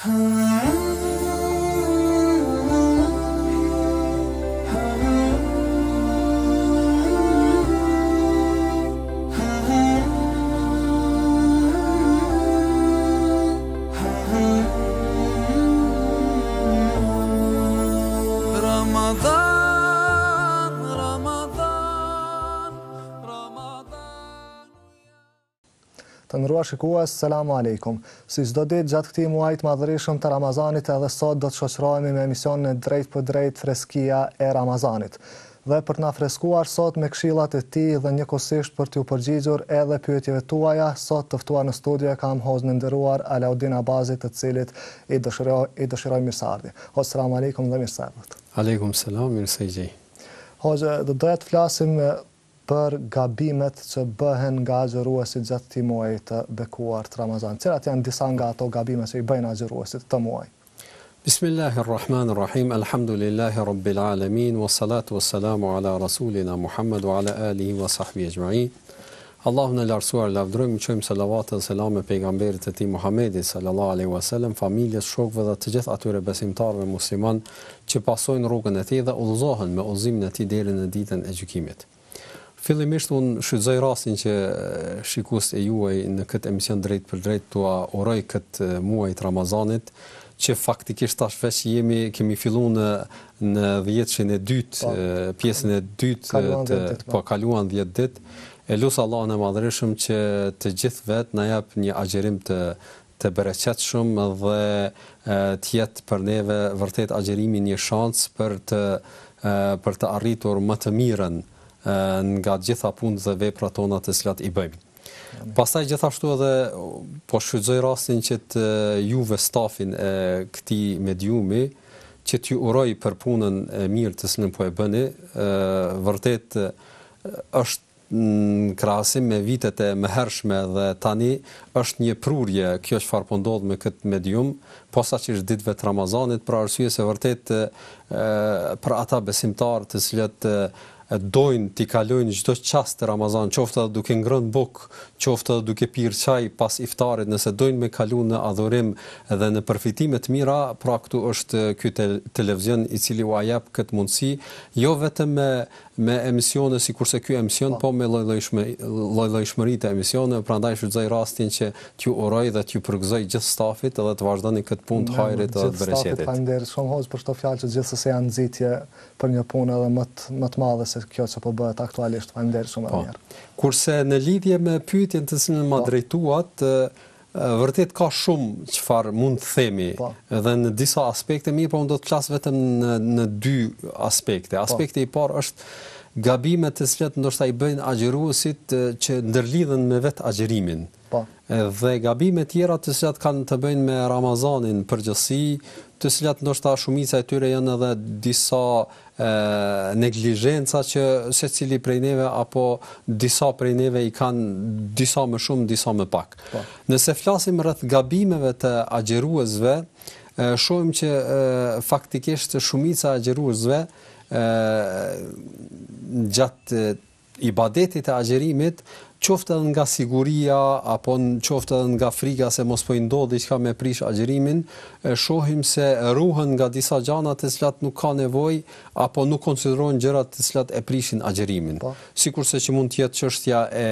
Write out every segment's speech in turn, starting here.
Huh? nderuar shikues, selam aleikum. Si çdo ditë gjatë këtij muaji të madhëreshëm të Ramazanit, edhe sot do të shoqërohemi me emisionin e drejt për drejt freskia e Ramazanit. Dhe për të na freskuar sot me këshillat e tij dhe njëkohësisht për t'ju përgjigjur edhe pyetjeve tuaja, sot të ftuar në studio kam hozën nderuar Alaudin Abazi, të cilit i dëshiroj i dëshiroj mirësardhje. Assalamu aleikum dhe mirësardhje. Aleikum selam, mirësejgj. Hoxha, do të flasim për gabimet që bëhen nga agjëruesit gjatë ti muaj të bekuar të Ramazan. Cilat janë disa nga ato gabimet që i bëjnë agjëruesit të muaj? Bismillahirrahmanirrahim, alhamdulillahi rabbil alamin, wa salatu wa salamu ala rasulina Muhammad wa ala alihi wa sahbihi e gjmai. Allahu në lartësuar, lavdrojmë, qëjmë salavat dhe salam e pejgamberit e ti Muhammedi sallallahu alaihi wa familjes, shokve dhe të gjithë atyre besimtarve musliman që pasojnë rrugën e ti dhe ullëzohen me ullëzim në ti derin e ditën e gjukimit. Fillimisht unë shqytëzoj rasin që shikus e juaj në këtë emision drejt për drejt të a oroj këtë muaj të Ramazanit, që faktikisht tash veç jemi, kemi fillu në, në e dytë, po. pjesën e dytë, po. të, po kaluan dhjetë ditë, e lusë Allah në madrëshëm që të gjithë vetë në japë një agjerim të të bereqet shumë dhe të jetë për neve vërtet agjerimi një shansë për të, për të arritur më të mirën nga gjitha punët dhe veprat tona të cilat i bëjmë. Pastaj gjithashtu edhe po shfrytëzoj rastin që të juve stafin e këtij mediumi që t'ju uroj për punën e mirë të cilën po e bëni, ë vërtet është në krasim me vitet e më hershme dhe tani është një prurje kjo që farë pëndodhë po me këtë medium posa që është ditve të Ramazanit pra arsye se vërtet e, për ata besimtar të cilët dojnë t'i kalojnë gjithdo qasë të Ramazan, qofta dhe duke ngrën buk, qofta dhe duke pirë qaj pas iftarit, nëse dojnë me kalu në adhurim dhe në përfitimet mira, pra këtu është kjo televizion i cili u ajep këtë mundësi, jo vetëm me me emisione si kurse kjo emision, pa. Po. po me lojlojshmëri të emisione, pra ndaj shudzaj rastin që t'ju oroj dhe t'ju përgëzoj gjithë stafit edhe të vazhdoni këtë pun të hajrit dhe të bërësjetit. Gjithë stafit pa ndirë shumë hozë për shto fjallë që gjithë se janë nëzitje për një punë edhe më të, më të madhe se kjo që po bëhet aktualisht pa ndirë shumë e po. njerë. Kurse në lidhje me pyetjen të sinë më po. drejtuat, vërtet ka shumë çfar mund të themi po. dhe në disa aspekte mirë por unë do të flas vetëm në në dy aspekte. Po. Aspekti i parë është gabimet të sletë cilat ndoshta i bëjnë agjëruësit që ndërlidhen me vetë agjerimin. Po. Dhe gabimet tjera të cilat kanë të bëjnë me Ramazanin përgjësi, të cilat ndoshta shumica e tyre janë edhe disa neglijenca që se cili prej neve apo disa prej neve i kanë disa më shumë, disa më pak. Pa. Po. Nëse flasim rrëth gabimeve të agjeruazve, shojmë që e, faktikisht shumica agjeruazve gjatë i badetit e agjerimit qoftë edhe nga siguria apo në qoftë edhe nga frika se mos po i ndodhi diçka me prish agjërimin, e shohim se ruhen nga disa gjana të cilat nuk ka nevojë apo nuk konsiderojnë gjëra të cilat e prishin agjërimin. Po. Sikurse që mund të jetë çështja e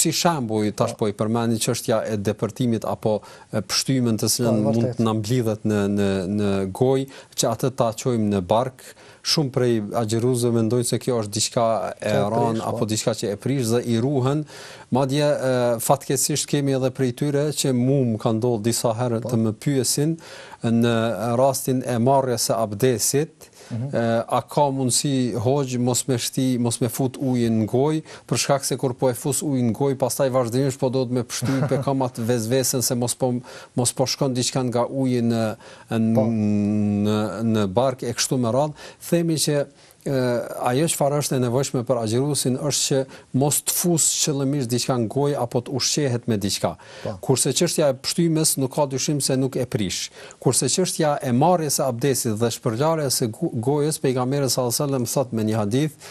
si shambuj tash po. po i përmendin çështja e depërtimit apo pështymën të po, cilën mund të na mblidhet në në në gojë që atë ta çojmë në bark, shumë prej agjeruzëve mendojnë se kjo është diçka e rënë apo po. diçka që e prish dhe i ruhen. Madje fatkeqësisht kemi edhe prej tyre që mua më ka ndodhur disa herë po. të më pyesin në rastin e marrjes së abdesit, Mhm. a ka mundësi hoqë mos më shti, mos më fut ujë në gojë, për shkak se kur po e fus ujë në gojë, pastaj vazhdimisht po do të më pështu pe kamat vezvesën se mos po mos po shkon diçka nga ujë në po. në në, bark e kështu me radhë, themi që ajo që është e nevojshme për azhrusin është që mos të fusë qëllimisht diçka në gojë apo të ushqehet me diçka. Po. Kurse çështja e pështymës nuk ka dyshim se nuk e prish. Kurse çështja e marrjes së abdesit dhe shpërgjare së gojës, pejgamberi sallallahu alajhi wasallam thotë me një hadith,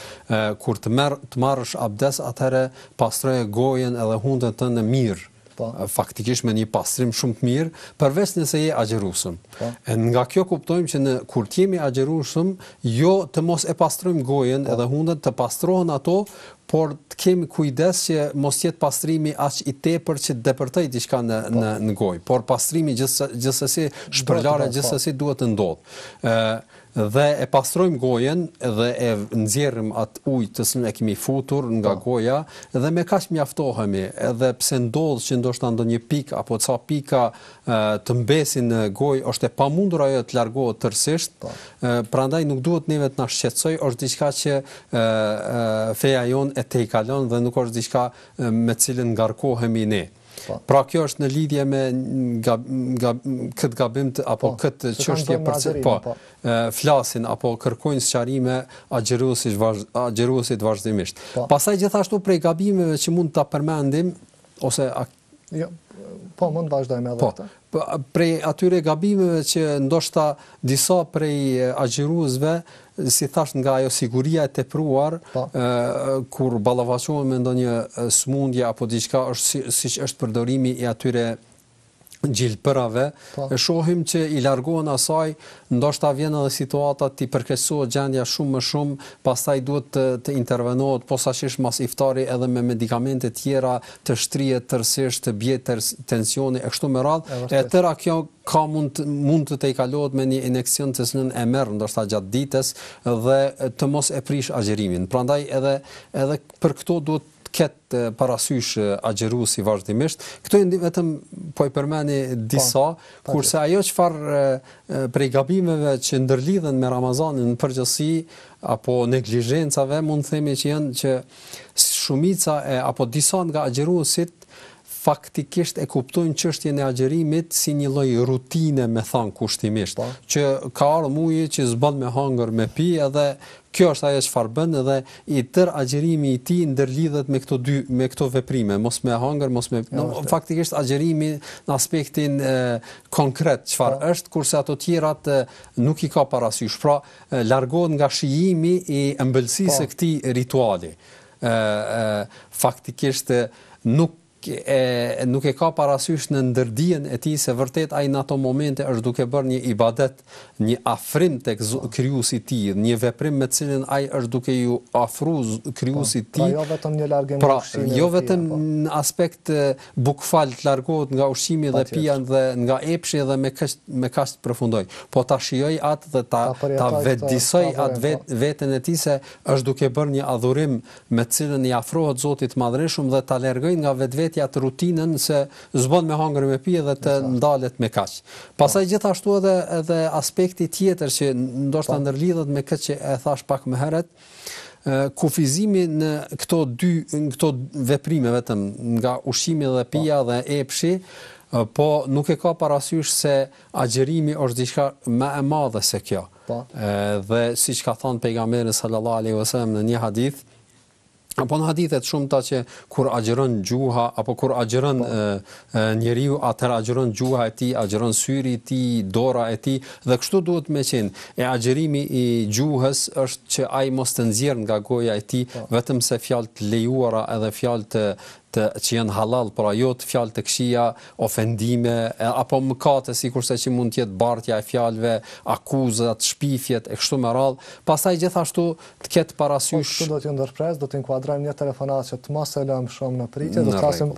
kur të marrësh abdes atare pastroje gojën edhe hundën tënde mirë. Po. faktikisht me një pastrim shumë të mirë, përveç nëse je agjerusëm. Po. Nga kjo kuptojmë që në kur të jemi agjerusëm, jo të mos e pastrojmë gojen po. edhe hundën, të pastrohen ato, por të kemi kujdes që mos jetë pastrimi aq i tepër që të diçka në, pa. në në gojë, por pastrimi gjithsesi gjithsesi shpërlarë gjithsesi duhet të ndodhë. ë dhe e pastrojm gojen dhe e nxjerrim at ujë të cilën e kemi futur nga pa. Po. goja dhe me kaq mjaftohemi edhe pse ndodh që ndoshta ndonjë pik apo ca pika e, të mbesin në gojë është e pamundur ajo të largohet tërësisht po. prandaj nuk duhet neve të na shqetësoj është diçka që e, e, feja jon e tej kalon dhe nuk është diçka me cilën ngarkohemi ne Po. Pra kjo është në lidhje me nga, nga, këtë gabim të, apo pa, këtë qështje po, po, po. flasin apo kërkojnë sqarime agjeruësit, vazh, vazhdimisht. Pa. Pasaj gjithashtu prej gabimeve që mund të përmendim, ose... A... Jo, po, mund të vazhdojmë edhe po, të. Prej atyre gabimeve që ndoshta disa prej agjeruësve, si thash nga ajo siguria e tepruar po. kur ballavason me ndonjë smundje apo diçka është si është përdorimi i atyre gjilpërave, po. e shohim që i largohen asaj, ndoshta vjen edhe situata ti përkesuat gjendja shumë më shumë, pastaj duhet të, të intervenohet, posa shish mas iftari edhe me medikamente tjera, të shtrihet tërësisht të bjetë të tensioni, e kështu më radhë, e tëra kjo ka mund, mund të te i kalohet me një ineksion të sënën e mërë, ndoshta gjatë ditës, dhe të mos e prish agjerimin. Pra ndaj edhe, edhe për këto duhet ketë eh, parasysh eh, agjerusi vazhdimisht. Këto e ndimë vetëm po e përmeni disa, po, pa, kurse ajo që farë eh, prej gabimeve që ndërlidhen me Ramazanin në përgjësi, apo neglijenësave, mund të themi që janë që shumica e, apo disa nga agjerusit faktikisht e kuptojnë çështjen e agjerimit si një lloj rutine me than kushtimisht pa. Po. që ka ardhur muji që zbat me hanger me pi edhe kjo është ajo çfarë bën edhe i tër agjerimi i tij ndërlidhet me këto dy me këto veprime mos me hanger mos me ja, në, faktikisht agjerimi në aspektin e, konkret çfarë po. është kurse ato të tjera të nuk i ka parasysh pra largohet nga shijimi i ëmbëlsisë së po. këtij rituali ë faktikisht nuk e nuk e ka parasysh në ndërdijen e tij se vërtet ai në ato momente është duke bërë një ibadet, një afrim tek krijuesi i tij, një veprim me cilën ai është duke ju afruz krijuesi i po, pra tij. Jo vetëm një largim pra, ushqimit. Jo vetëm po. në aspekt bukfal të largohet nga ushqimi dhe pija dhe nga epshi dhe me kësht, me kast përfundoj, po ta shijoj atë dhe ta ta, ta vetdisoj atë vetën veten e tij se është duke bërë një adhurim me cilën i afrohet Zotit Madhreshum dhe ta largoj nga vetë vetja të rutinën se zbon me hangër me pije dhe të ndalet me kaq. Pastaj po. gjithashtu edhe edhe aspekti tjetër që ndoshta po. ndërlidhet me këtë që e thash pak më herët, kufizimi në këto dy në këto veprime vetëm nga ushqimi dhe po. pija dhe epshi po nuk e ka parasysh se agjerimi është diçka më e madhe se kjo. Ëh dhe siç ka thënë pejgamberi sallallahu alaihi wasallam në një hadith, apo në hadithet shumë ta që kur agjeron gjuha, apo kur agjeron po. njeriu, atër agjeron gjuha e ti, agjeron syri ti, dora e ti, dhe kështu duhet me qenë. E agjerimi i gjuhës është që ai mos të nzirë nga goja e ti, po. vetëm se fjalt lejuara edhe fjalt të që janë halal, por ajo të fjalë të këqija, ofendime apo mëkate sikurse që mund të jetë bartja e fjalëve, akuzat, shpifjet e kështu me radh, pastaj gjithashtu të ketë parasysh. Kjo po, do të ndërpres, do të inkuadrojmë një telefonat që të mos e lëmë shumë në pritje, mm, do të flasim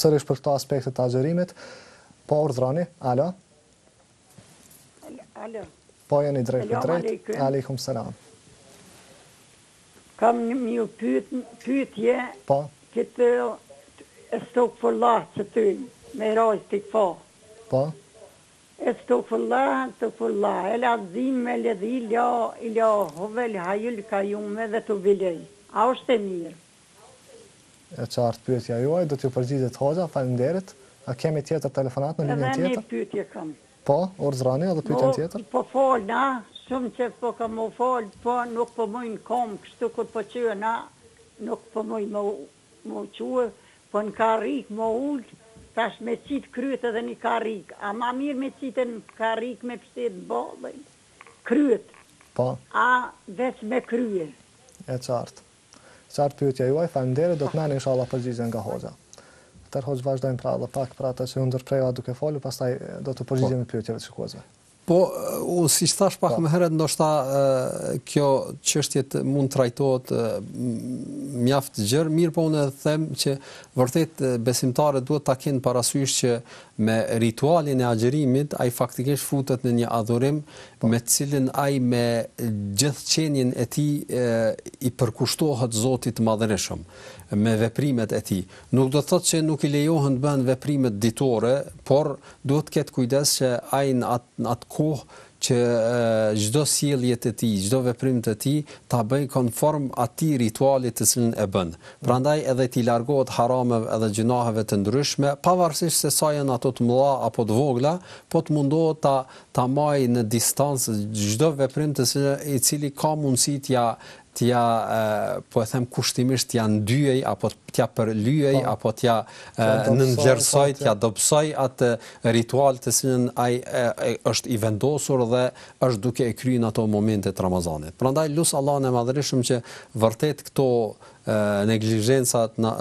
sërish për këtë aspektet të agjerimit. Po urdhroni, alo. Alo. Po jeni drejt për drejt. Aleikum selam. Kam një pyetje. po? këtë e stokë për lahë që ty, me rajtë të këfa. Po? E stokë për lahë, e stokë për lahë, e lazim me ledhi, ila, ila, hove, lë hajil, ka jume dhe të vilej. A është e mirë? E qartë pyetja juaj, do t'ju përgjizit hoxha, falimderit, a kemi tjetër telefonat në linjën tjetër? E dhe një pëtje kam. Po, orë zrani, edhe pëtjen po, tjetër? Po, falë, na, shumë që po ka mu falë, po nuk po mujnë kom, kështu kur po që na, nuk po mujnë mu quë, Po në karik më ullë, tash me qitë kryët edhe një karik. A ma mirë me qitë në karik me pështetë bëllën, kryët. Po. A veç me kryët. E qartë. Qartë pyetja juaj, fa do të meni isha Allah përgjizën nga hoxha. Tërhoxë vazhdojmë pra dhe pak pra të që ndërprejva duke folu, pas taj eh, do të përgjizën me të që Po, unë si që thash pak po. më heret, ndoshta kjo qështjet mund të rajtojt mjaft gjërë, mirë po unë e them që vërtet besimtare duhet të kjenë parasysh që me ritualin e agjerimit ai faktikisht futet në një adhurim pa. Po. me cilin ai me gjithë qenien e tij i përkushtohet Zotit të Madhëreshëm me veprimet e tij. Nuk do të thotë se nuk i lejohen të bëhen veprimet ditore, por duhet të ketë kujdes që ai në atë kohë që gjdo sieljet e ti, gjdo veprim të ti, ta bëj konform ati ritualit të sëllin e bënë. Pra ndaj edhe ti largohet harameve edhe gjinaheve të ndryshme, pa se sa janë ato të mëdha apo të vogla, po të mundohet ta, ta maj në distancë gjdo veprim të sëllin e cili ka mundësit ja t'ja, po e them, kushtimisht t'ja ndyjej, apo t'ja përlyjej, po. apo t'ja nëndjersoj, t'ja dopsoj atë ritual të sinën ai është i vendosur dhe është duke e në ato momente të Ramazanit. Prandaj lut lusë Allah në që vërtet këto neglijenësat na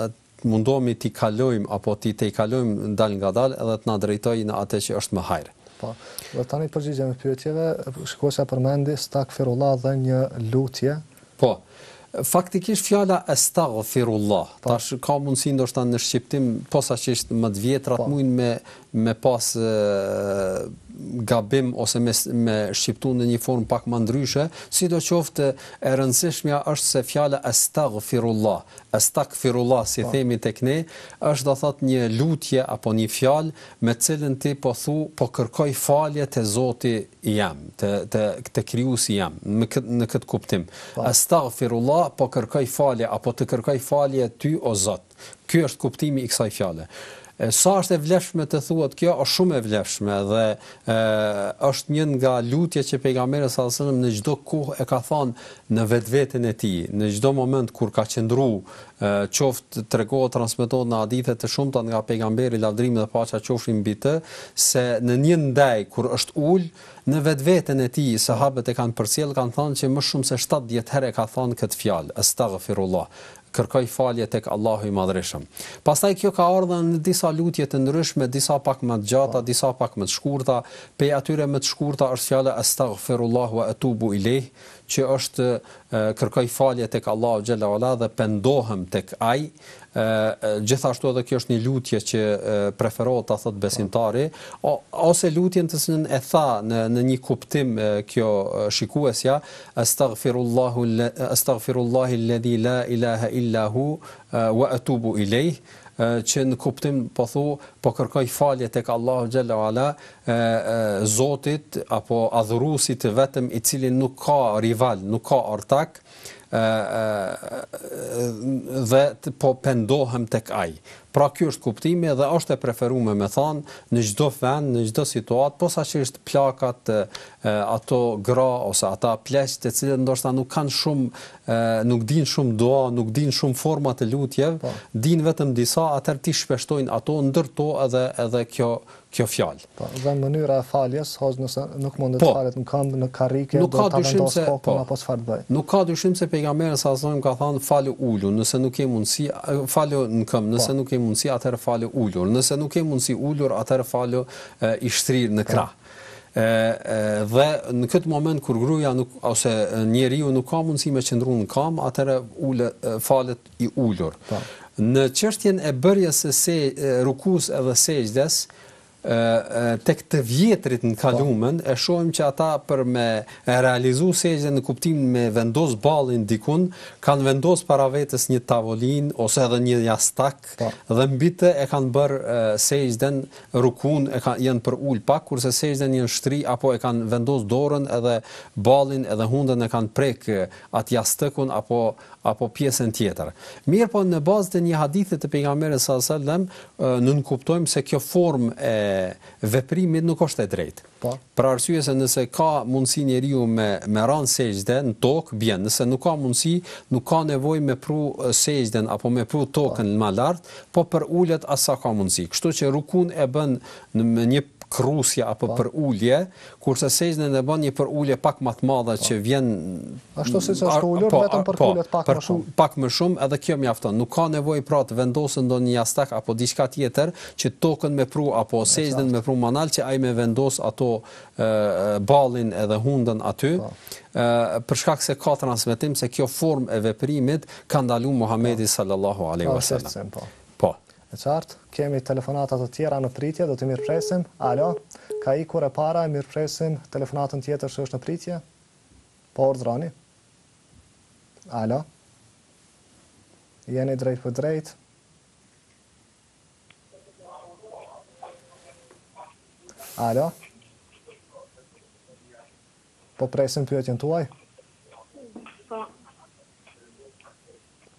mundomi t'i kalojmë apo t'i t'i kalojmë dal nga dal edhe t'na drejtoj në atë që është më hajrë. Po. Dhe tani të e pyetjeve, e përgjigjëm e përgjigjëm e përgjigjëm Po faktikisht fjala astaghfirullah po. tash ka mundsi ndoshta në shqiptim posa që më të vjetrat po. më me me pas gabim ose me, me shqiptu në një formë pak më ndryshe, si do qoftë e rëndësishmja është se fjale estagfirullah, estagfirullah, si pa. Po. themi të këne, është do thot një lutje apo një fjale me cilën ti po thu, po kërkoj falje të zoti jam, të, të, të si jam, në këtë kuptim. Pa. Po. Estagfirullah, po kërkoj falje, apo të kërkoj falje ty o zotë. Kjo është kuptimi i kësaj fjale sa është e vlefshme të thuat kjo, është shumë e vlefshme dhe e, është një nga lutje që pejgamberi sallallahu alajhi wasallam në çdo kohë e ka thënë në vetveten e tij, në çdo moment kur ka qendru qoftë tregohet transmetohet në hadithe të shumta nga pejgamberi lavdrimi dhe paqja qofshin mbi të, se në një ndaj kur është ul në vetveten e tij, sahabët e kanë përcjell kanë thënë që më shumë se 70 herë ka thënë këtë fjalë, astaghfirullah kërkoj falje tek Allahu i Madhreshëm. Pastaj kjo ka ardhur në disa lutje të ndryshme, disa pak më të gjata, disa pak më të shkurta, pe atyre më të shkurta është fjala astaghfirullah wa atubu ileh, që është kërkoj falje tek Allahu xhela ualla dhe pendohem tek ai, gjithashtu edhe kjo është një lutje që preferohet ta thotë besimtari ose lutjen të sinën e tha në në një kuptim kjo shikuesja astaghfirullahu astaghfirullahi alladhi la ilaha illa hu wa atubu ilayh që në kuptim po thu po kërkoj falje tek Allahu xhalla wala zotit apo adhurusit vetëm i cili nuk ka rival nuk ka ortak dhe të po pendohem të kaj. Pra kjo është kuptimi dhe është e preferume me thanë në gjdo fenë, në gjdo situatë, posa që është plakat e, ato gra ose ata pleqë të cilët ndoshta nuk kanë shumë, e, nuk din shumë doa, nuk din shumë format e lutjeve, po. din vetëm disa, atër ti shpeshtojnë ato, ndërto edhe, edhe kjo kjo fjalë. Po, dhe mënyra e faljes, hoz nëse nuk mundet po, falet në këmbë, në karrike, do ta vendos kokën po. apo çfarë të bëj. Nuk ka dyshim se pejgamberi sa zonim ka thënë falë ulur, nëse nuk ke mundësi, falë në këmbë, nëse po, nuk ke mundësi atëherë falë ulur, nëse nuk ke mundësi ulur atëherë falë i shtrir në po. krah. Po, ë dhe në këtë moment kur gruaja nuk ose njeriu nuk ka mundësi me qëndrun në kam, atëra ulë falet i ulur. Po. Në çështjen e bërjes së se rukus edhe sejdës, ë tek të vjetrit në kalumen, po. e shojmë që ata për me realizu se në kuptim me vendos balin dikun, kanë vendos para vetës një tavolin, ose edhe një jastak, pa. Po. dhe mbite e kanë bërë se rukun, e kanë jenë për ul pak, kurse se janë shtri, apo e kanë vendos dorën edhe balin edhe hunden e kanë prekë atë jastëkun, apo apo pjesën tjetër. Mirë po në bazë të një hadithet të pejgamberit sa sallam, nuk kuptojmë se kjo formë e veprimit nuk është e drejtë. Po. Për arsye se nëse ka mundësi njeriu me me ranë sejdë në tokë, bien, nëse nuk ka mundësi, nuk ka nevojë me pru sejdën apo me pru tokën në po. më lart, po për ulet asa ka mundësi. Kështu që rukun e bën në një krusja apo po. për ulje, kurse sezonin e bën një për ulje pak më të madhe po. që vjen ashtu siç është ar, ulur po, vetëm për po, pak më shumë. Pak më shumë, edhe kjo mjafton. Nuk ka nevojë pra të vendosen ndonjë jastak apo diçka tjetër që tokën me pru apo sezonin me pru manal që ai më vendos ato balin ballin edhe hundën aty. për shkak se ka transmetim se kjo formë e veprimit ka ndalu Muhamedi sallallahu alaihi wasallam. E qartë, kemi telefonatat të tjera në pritje, do të mirë presim. Alo, ka i kur e para e mirë presim telefonatën tjetër që është në pritje? Po, ordroni. Alo, jeni drejt për drejt. Alo, po presim pyetjen tuaj? Po, ordroni.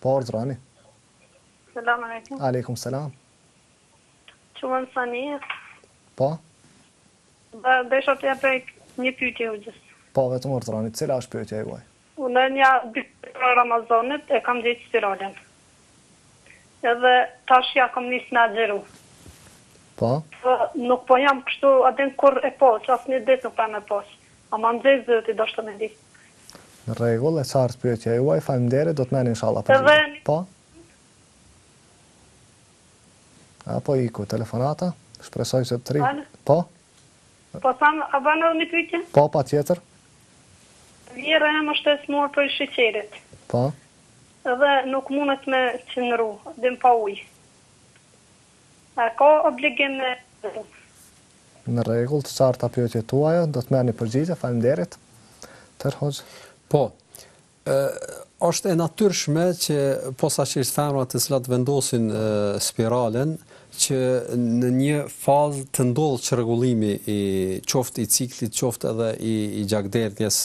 Po, ordroni. Salam alaikum. Aleikum salam. Qumën tani? Po? Dhe desha të jepe një pyetje u gjithë. Po, vetëm më cila është pyetja e guaj? Unë e një bërë Ramazanit e kam gjithë spiralen. Edhe tash ja kam njësë në agjeru. Po? Po, nuk po jam kështu adin kur e po, që asë një ditë nuk pa me po. A ma në gjithë dhe të i di. Në regull e qartë pyetje e guaj, fa do të meni në Po? Një... A po i ku telefonata? Shpresoj se të tri. Po? Po tham, a ban edhe një pyqe? Po, pa tjetër. Vjera e më shtesë mua për shqeqerit. Po? Edhe nuk mundet me qenëru, dhim pa uj. A ka obligim me... Në regull, të qartë të pjotje tuaja, do të merë një përgjitë, falim derit. Tërhoz. Po, është e natyrshme që posa femrat të slatë vendosin e, spiralen, që në një fazë të ndodhë që regullimi i qoftë i ciklit, qoftë edhe i, i gjakderdhjes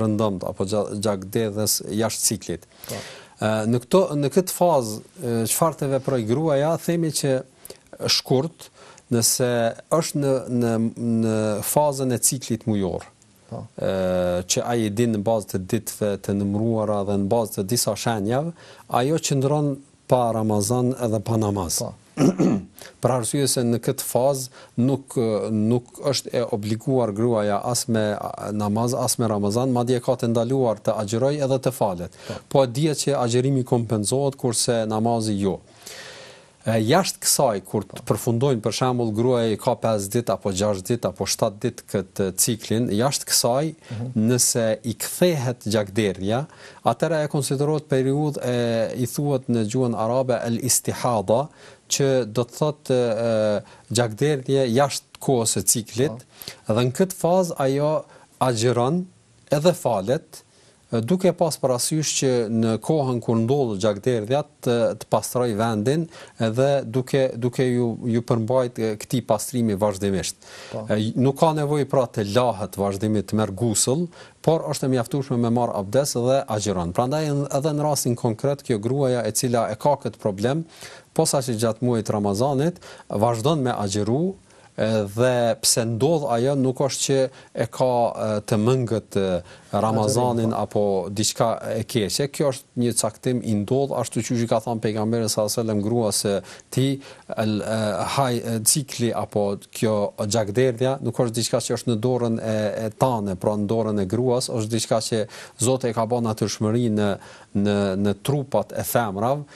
rëndëmët, apo gjakderdhjes jashtë ciklit. Po. në, këto, në këtë fazë, qëfar të veproj grua ja, themi që shkurt, nëse është në, në, në fazën e ciklit mujorë, Po. ë që ai i din në bazë të ditëve të numëruara dhe në bazë të disa shenjave, ajo që pa Ramazan edhe pa namaz. Pa. Po. për arsye se në këtë fazë nuk nuk është e obliguar gruaja as me namaz as me Ramazan, madje ka të ndaluar të agjëroj edhe të falet. Pa. Po, po dihet që agjërimi kompenzohet kurse namazi jo jashtë kësaj kur të përfundojnë për shembull gruaja ka 5 ditë apo 6 ditë apo 7 ditë këtë ciklin jashtë kësaj nëse i kthehet gjakderdhja atëra e konsiderohet periudhë e i thuhet në gjuhën arabe al istihada që do të thotë gjakderdhje jashtë kohës së ciklit po. dhe në këtë fazë ajo agjeron edhe falet duke pas parasysh që në kohën kur ndodh gjakderdhja të, të pastroj vendin dhe duke duke ju ju përmbajt këtë pastrimi vazhdimisht. Pa. Po. Nuk ka nevojë pra të lahet vazhdimit të merr gusull, por është e mjaftueshme me marr abdes dhe pra Prandaj edhe në rastin konkret kjo gruaja e cila e ka këtë problem, posa që gjatë muajit Ramazanit vazhdon me agjeru dhe pse ndodh ajo nuk është që e ka të mëngët Ramazanin po. apo diçka e keqe. Kjo është një caktim i ndodh ashtu siç i ka thënë pejgamberi sallallahu alajhi se ti al hay cikli apo kjo xhakderdhja nuk është diçka që është në dorën e tanë, pra në dorën e gruas, është diçka që Zoti e ka bën natyrshmërinë në në në trupat e femrave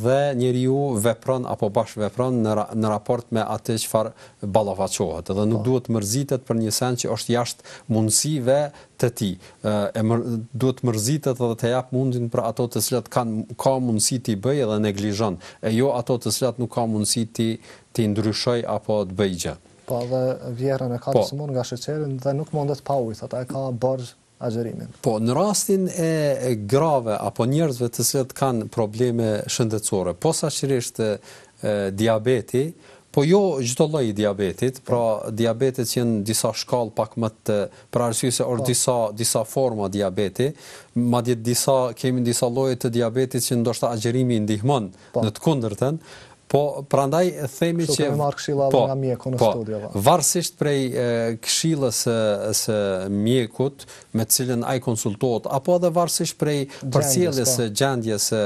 dhe njeriu vepron apo bash vepron në ra, në raport me atë çfarë ballafaqohet dhe nuk po. duhet mërzitet për një sen që është jashtë mundësive të ti, e mër, duhet të mërzitet edhe të jap mundin për ato të cilat kanë ka mundësi i bëj edhe neglizhon, e jo ato të cilat nuk kanë mundësi ti i ndryshoj apo të bëj gjë. Po edhe vjerra e ka po, smur nga sheqeri dhe nuk mundet pa ujë, ata e ka borx agjerimin. Po në rastin e grave apo njerëzve të cilat kanë probleme shëndetësore, posaçërisht diabeti, Po jo çdo lloj diabetit, pra diabetet që janë disa shkallë pak më të për arsye se or po. disa disa forma diabeti, madje disa kemi disa lloje të diabetit që ndoshta agjerimi ndihmon po. në të kundërtën, Po prandaj themi që po marr këshilla po, nga mjeku në po, studio. Po. Varësisht prej këshillës së së mjekut me të cilën ai konsultohet apo edhe varsisht prej përcjelljes së po. gjendjes së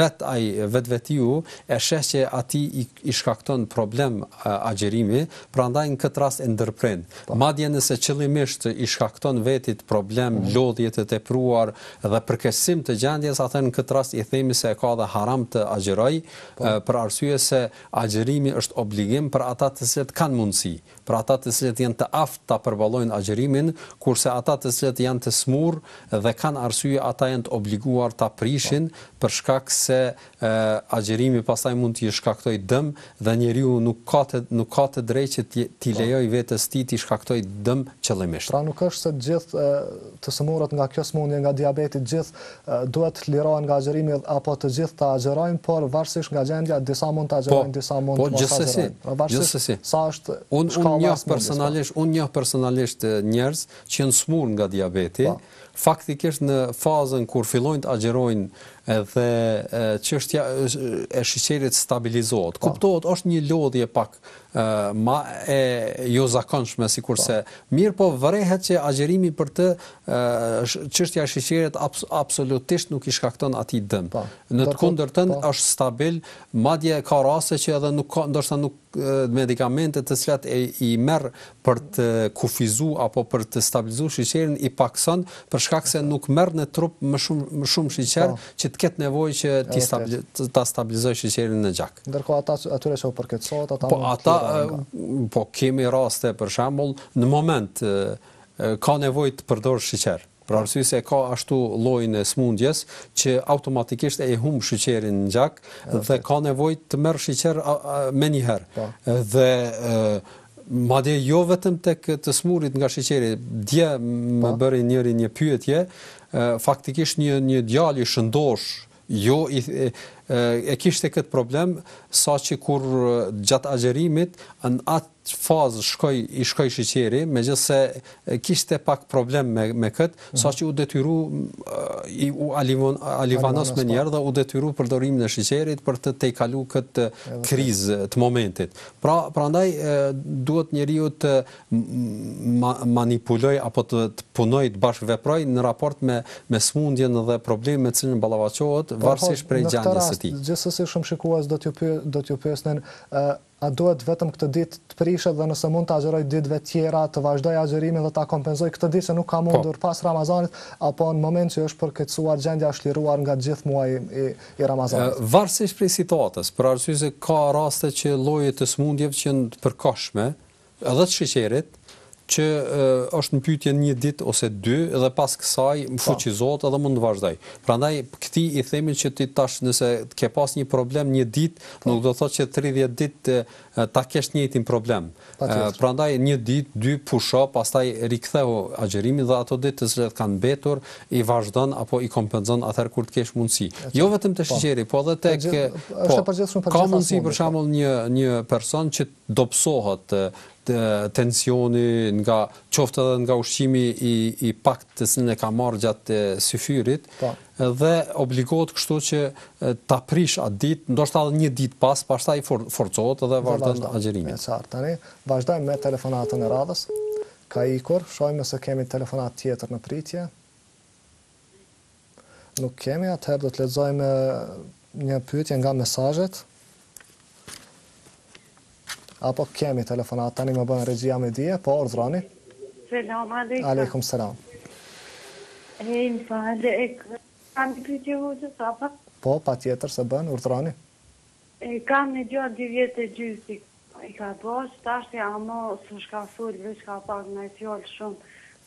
vet ai vetvetiu e sheh që aty i, shkakton problem agjerimi, prandaj në këtë rast e ndërprin. Ma po. Madje nëse qëllimisht i shkakton vetit problem mhm. lodhjet lodhje të tepruar dhe përkesim të gjendjes, atë në këtë rast i themi se ka dhe haram të agjeroj, po. për arsye se agjerimi është obligim për ata të se të kanë mundësi, për ata të cilët janë të aftë ta përballojnë agjërimin, kurse ata të cilët janë të smurr dhe kanë arsye ata janë të obliguar ta prishin për shkak se agjërimi pastaj mund të shkaktojë dëm dhe njeriu nuk ka të nuk ka të drejtë të po. lejoj vetes ti të shkaktojë dëm qëllimisht. Pra nuk është se të gjithë të smurrat nga kjo smundje nga diabeti të gjithë duhet të lirohen nga agjërimi apo të gjithë ta agjërojnë, por varësisht nga gjendja, disa mund ta po, agjërojnë, disa mund po, të mos agjërojnë. Po, pra Gjithsesi. Sa është un, un, njoh personalisht, unë njoh personalisht njerëz që janë smur nga diabeti, pa. faktikisht në fazën kur fillojnë të agjerojnë dhe çështja e, e shiçerit stabilizohet. Kuptohet, është një lodhje pak ma e jo zakonshme si kurse. Po. Mirë po vërehet që agjerimi për të qështja shqeqeret abs absolutisht nuk i shkakton ati dëmë. Po. Në të kundërtën tënë po. është stabil, madje ka rase që edhe nuk, ndoshta nuk medikamente të slet e i merë për të kufizu apo për të stabilizu shqeqerin i pakson për shkak se nuk merë në trup më shumë, shumë shqeqer që të ketë nevoj që të stabilizoj shqeqerin në gjak. Ndërko ata atyre që u përketsot, ata po, po kemi raste për shembull në moment e, ka nevojë të përdor sheqer për arsye se ka ashtu llojin e smundjes që automatikisht e humb sheqerin në gjak dhe ka nevojë të merr sheqer më një herë po. dhe e, Madje jo vetëm të këtë smurit nga sheqeri, dje më po. bëri i njëri një pyetje, faktikisht një, një djali shëndosh, jo i, e kishte këtë problem saqë kur gjatë agjerimit në atë fazë shkoi i shkoi shiqeri megjithse kishte pak problem me me kët mhm. saqë u detyru i u alivon alivanos me po. njerë dhe u detyru përdorimin e shiqerit për të tejkalu kët krizë të momentit pra prandaj duhet njeriu të manipuloj apo të punoj të bashkëveproj në raport me me smundjen dhe problemet që po, në ballavaçohet varësisht prej gjendjes ti. Gjithsesi shumë shikues do t'ju pyet do t'ju a duhet vetëm këtë ditë të prishet dhe nëse mund të agjeroj ditëve tjera të vazhdoj agjerimin dhe ta kompenzoj këtë ditë se nuk kam mundur po. pas Ramazanit apo në moment që është përkeqësuar gjendja është liruar nga gjithë muaji i, i Ramazanit. Varësisht për situatës, për arsye se ka raste që lojët të smundjev që në të përkohshme, edhe të shqeqerit, që është në pyetje një ditë ose dy dhe pas kësaj më po. fuqizot edhe mund të vazhdoj. Prandaj këti i themi që ti tash nëse ke pas një problem një ditë, po. nuk do të thotë që 30 ditë ta kesh njëjtin problem. Prandaj një ditë, dy pusho, pastaj riktheu agjerimin dhe ato ditë që kanë mbetur i vazhdon apo i kompenzon atëherë kur të kesh mundësi. Jo vetëm të po. shqeri, po edhe tek është përgjithshëm për Ka mundësi për shembull një një person që dobsohet tensioni nga qoftë edhe nga ushqimi i i pakt të sinë ka marr gjatë syfyrit po. dhe obligohet kështu që ta prish atë ditë ndoshta edhe një ditë pas pastaj for, forcohet dhe vazhdon agjerimi me çfarë tani vazhdon me telefonatën e radhës ka ikur shojmë se kemi telefonat tjetër në pritje nuk kemi atëherë do të lexojmë një pyetje nga mesazhet Apo kemi telefonat, tani më bënë regjia me dje, po ordroni. Selam aleikum. Aleikum, selam. E, në falë, e kam të përgjë u që Po, pa tjetër se bënë, ordroni. E kam në gjatë dy vjetë e gjysi. E ka po, që ta shtë së shka fulë, vë shka pak në e fjolë shumë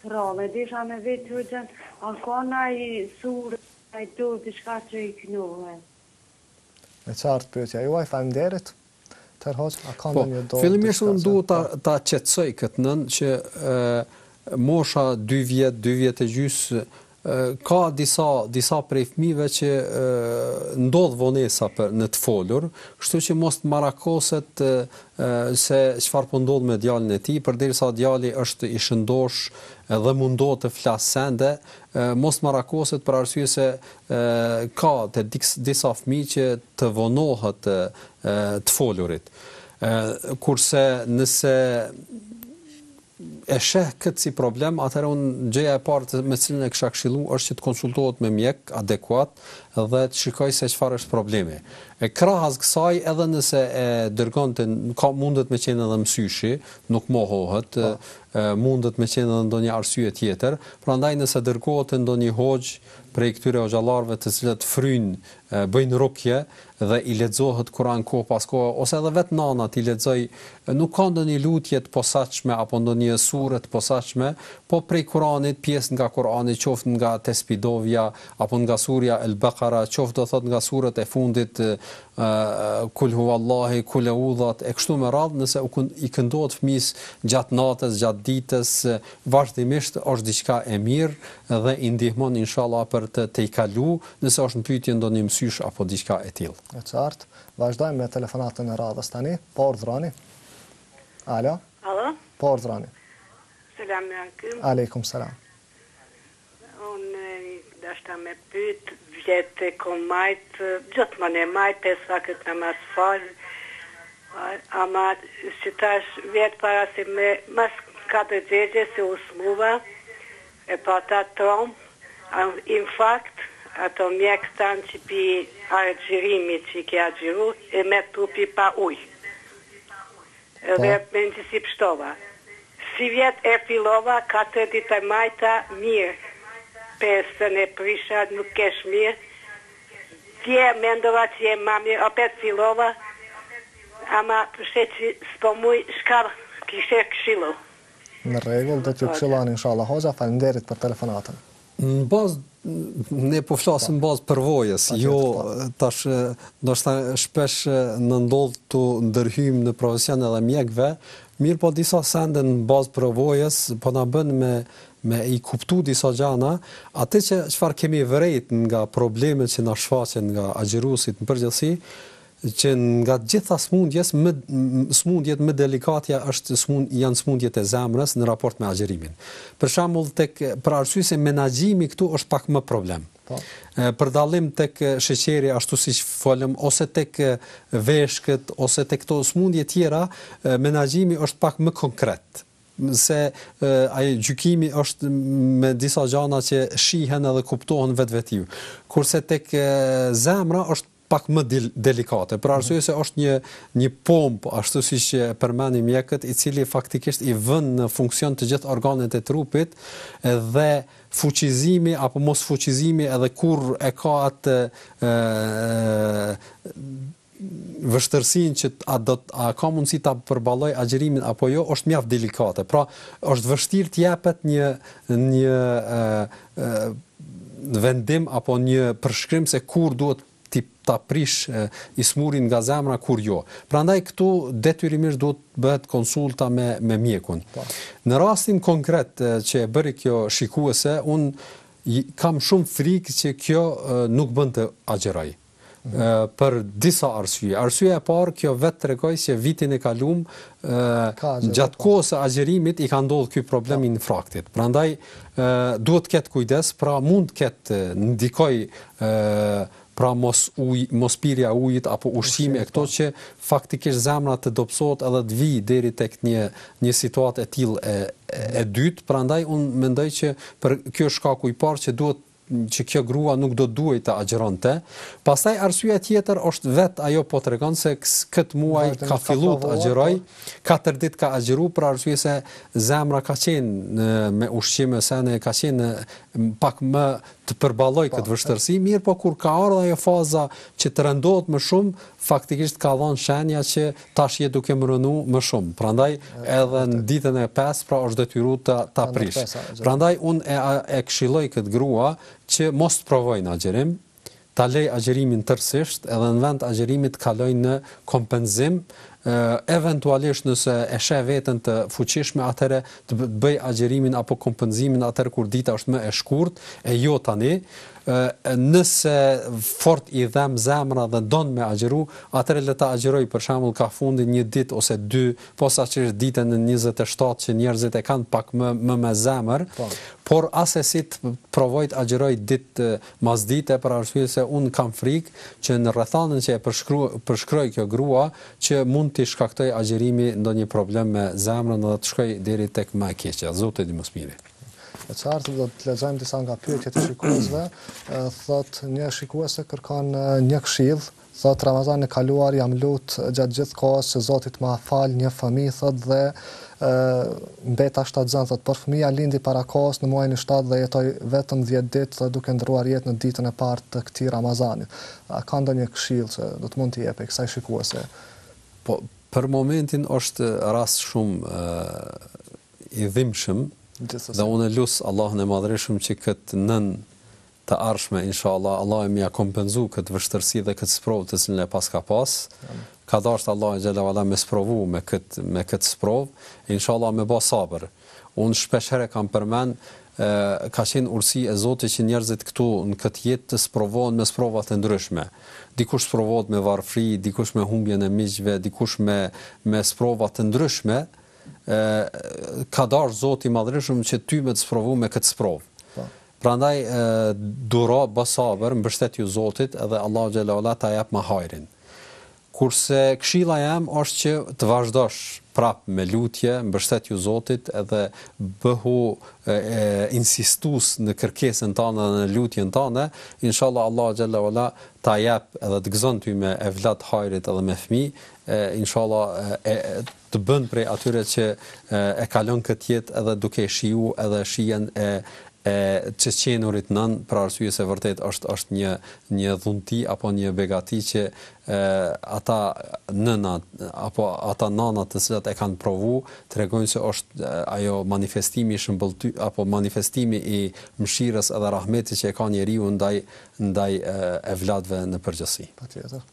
të rame. Dhe isha me vetë u gjenë, a kona i surë, a i turë, të shka që i kënuhën. E qartë përgjë, a juaj, fa më derit? tërhoq, a ka po, një dorë. Fillimisht unë duhet ta ta qetësoj këtë nën që ë mosha 2 vjet, 2 vjet e gjysmë ka disa disa prej fëmijëve që ndodh vonesa për në të folur, kështu që mos të marakoset se çfarë po ndodh me djalin e tij, përderisa djali është i shëndosh dhe mundohet të flasë sende, mos të marakoset për arsye se ka të disa fëmijë që të vonohet të folurit. Kurse nëse e sheh këtë si problem, atëherë unë gjëja e parë me cilën e kisha këshillu është që të konsultohet me mjek adekuat dhe të shikoj se çfarë është problemi. E krahas kësaj edhe nëse e dërgon të ka mundet me qenë edhe mësyshi, nuk mohohet, po. e, mundet me qenë edhe ndonjë arsye tjetër, prandaj nëse dërgohet ndonjë hoj prej këtyre hoxhallarve të cilët fryjn bëjnë rukje dhe i lexohet Kurani ko pas ko ose edhe vetë nana ti lexoj nuk ka ndonjë lutje të posaçme apo ndonjë sure të posaçme, po prej Kuranit, pjesë nga Kurani, qoftë nga Tespidovja apo nga surja Al-Baqara, qoftë do thot nga surret e fundit Kul huwallahi kul udhat e kështu me radhë, nëse u i këndohet fëmis gjatë natës, gjatë ditës, vazhdimisht është diçka e mirë dhe i ndihmon inshallah për të të kalu, nëse është në pyetje ndonjë mësysh apo diçka e tillë. E qartë. Vazhdojmë me telefonatën e radhës tani. Po urdhroni. Alo? Alo? Por, Zrani. Selam, Jakim. Aleikum, selam. Unë dashta me pytë, vjetë e kom majtë, gjëtë më ne majtë, e sa këtë në mas falë, ama që tash vjetë para si me mas katë gjegje si usmuva, e pa ta tromë, in fakt, ato mjekë tanë që pi argjërimi që i ke gjëru, e me tupi pa ujë. Edhe pa. me në gjithë si pështova. Si vjetë e filova, ka të ditë e majta mirë. Pesë në prisha nuk kesh mirë. Tje me ndova që e ma opet filova. Ama përshë që s'po mujë shkarë kështë e këshilu. Në regullë, do të të inshallah, hoza, falinderit për telefonatën. Në bazë, ne po flasëm në bazë përvojës, jo tash në shpesh në ndodhë të ndërhym në profesion edhe mjekve, mirë po disa sende në bazë përvojës, po në bënë me me i kuptu disa gjana, atë që çfarë kemi vërejt nga problemet që na shfaqen nga agjerusit në përgjithësi, që nga gjitha smundjes më smundjet më delikatja është smund janë smundjet e zemrës në raport me agjerimin. Për shembull tek për arsye se menaxhimi këtu është pak më problem. Po. Për dallim tek sheqeri ashtu siç folëm ose tek veshkët ose tek këto smundje të tjera, menaxhimi është pak më konkret se ai gjykimi është me disa gjana që shihen edhe kuptohen vetvetiu. Kurse tek e, zemra është pak më del delikate. Për arsye se është një një pump ashtu siç e përmendim mjekët i cili faktikisht i vën në funksion të gjithë organet e trupit dhe fuqizimi apo mos fuqizimi edhe kur e ka atë ë vështërsinë që a do a ka mundësi ta përballoj agjerimin apo jo është mjaft delikate. Pra, është vështirë të japet një një ë vendim apo një përshkrim se kur duhet ta prish ismurin nga zemra kur jo. Prandaj këtu detyrimisht duhet bëhet konsulta me me mjekun. Po. Në rastin konkret që e bëri kjo shikuese, un kam shumë frikë që kjo nuk bën të agjeroj. Mm -hmm. për disa arsye. Arsye e parë, kjo vetë të se që vitin e kalum, gjatë kohës së agjerimit, i ka ndodhë kjo problemin po. në fraktit. Prandaj ndaj, duhet këtë kujdes, pra mund këtë ndikoj nështë pra mos uj mos pirja ujit apo ushqimi e këto po. që faktikisht zemra të dobësohet edhe të vi deri tek një një situatë e tillë e e dytë prandaj un mendoj që për kjo shkaku i parë që duhet që kjo grua nuk do duaj të të. Pastaj arsyeja tjetër është vet ajo po tregon se këtë muaj ka filluar të agjeroj, po. katër ditë ka agjeru, për arsye se zemra ka qenë me ushqime sa ne ka qenë pak më të përballoj këtë po, vështërsi, mirë po kur ka ardhur ajo faza që të rëndohet më shumë, faktikisht ka dhënë shenja që tash je duke mërunu më shumë. Prandaj edhe në ditën e 5 pra është detyruar ta, ta prish. Prandaj unë e, e këshilloj këtë grua që mos të provojë agjerim, ta lej agjerimin tërësisht edhe në vend agjerimit kaloj në kompenzim eventualisht nëse e sheh veten të fuqishme atëre të bëj agjerimin apo kompenzimin atë kur dita është më e shkurtë e jo tani nëse fort i dhem zemra dhe ndonë me agjëru, atëre le ta agjëroj për shembull ka fundi një ditë ose dy, posa që është dita në 27 që njerëzit e kanë pak më më me zemër, pa. Po. por asë si të provoj të agjëroj ditë mas dite për arsye se un kam frikë që në rrethandën që e përshkruaj përshkruaj kjo grua që mund të shkaktoj agjërimi ndonjë problem me zemrën dhe të shkoj deri tek më e keqja. Zoti i mëshpirë e qartë, do të lezojmë disa nga pyetjet e shikuesve. Thot, një shikuese kërkan një këshidh, thot, Ramazan e kaluar jam lut gjatë gjithë kohës që Zotit ma falë një fëmi, thot, dhe mbeta 7 zënë, thot, për fëmija lindi para kohës në muajnë 7 dhe jetoj vetëm 10 ditë dhe duke ndruar jetë në ditën e partë të këti Ramazanit. A ka ndo një këshilë që do të mund t'i epe, kësaj shikuese? Po, për momentin është ras shumë i dhimshëm, Dhe unë lut Allahun e Madhreshum që kët nën të arshme inshallah Allah më ia kompenzoj kët vështërsi dhe kët sprov të cilën e pas ka pas. Ka dashur Allahu xhela wala me sprovu me kët me kët sprov, inshallah me bëj sabër. Unë shpesh herë kam përmend ka qenë ursi e Zotit që njerëzit këtu në këtë jetë të sprovohen me sprova të ndryshme. Dikush sprovohet me varfëri, dikush me humbjen e miqve, dikush me me sprova të ndryshme, ka darë zoti madrishëm që ty me të sprovu me këtë sprov. Po. Pra ndaj, duro, basaber, më bështet ju zotit, edhe Allah Gjallajolla ta jap më hajrin. Kurse këshilla jam, është që të vazhdosh prap me lutje, më bështet ju zotit, edhe bëhu insistus në kërkesën të anë dhe në lutjen të anë, inshallah Allah Gjallajolla ta jap edhe të gëzën ty me evlat hajrit edhe me fëmijë, inshallah, e të bën prej atyre që e, e kalon këtë jetë edhe duke shiu edhe shijen e e çeçenurit nën për arsye se vërtet është është një një dhunti apo një begati që e, ata nëna apo ata nana të cilat e kanë provu tregojnë se është ajo manifestimi i shëmbulltë apo manifestimi i mëshirës edhe rahmetit që e ka njeriu ndaj ndaj e, e vlatëve në përgjithësi patjetër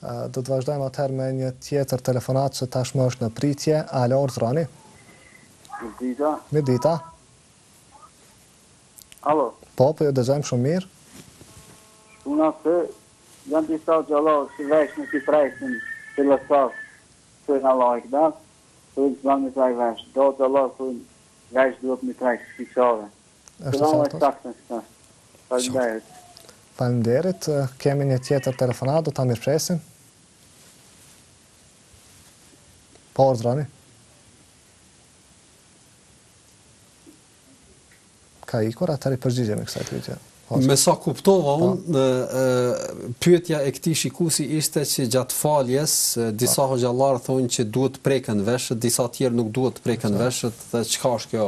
Do të vazhdojmë atëherë me një tjetër telefonat që tash është në pritje. Alo, orë zrani? Medita. Alo. Po, po, jo dëgjajmë shumë mirë. Shkuna se janë disa gjallohë që vesh në kipresin të lësaf të në lajk, da? Të në zlanë të taj vesh. Do të lajk të në vesh dhe në të të të të të të të të të të të të të pa orë zrani. Ka i kora, të ripërgjigje me kësaj të po. Me sa kuptova po. unë, pyetja e këti shikusi ishte që gjatë faljes, disa po. hë gjallarë thonë që duhet preken veshët, disa tjerë nuk duhet preken veshët, dhe qëka është kjo,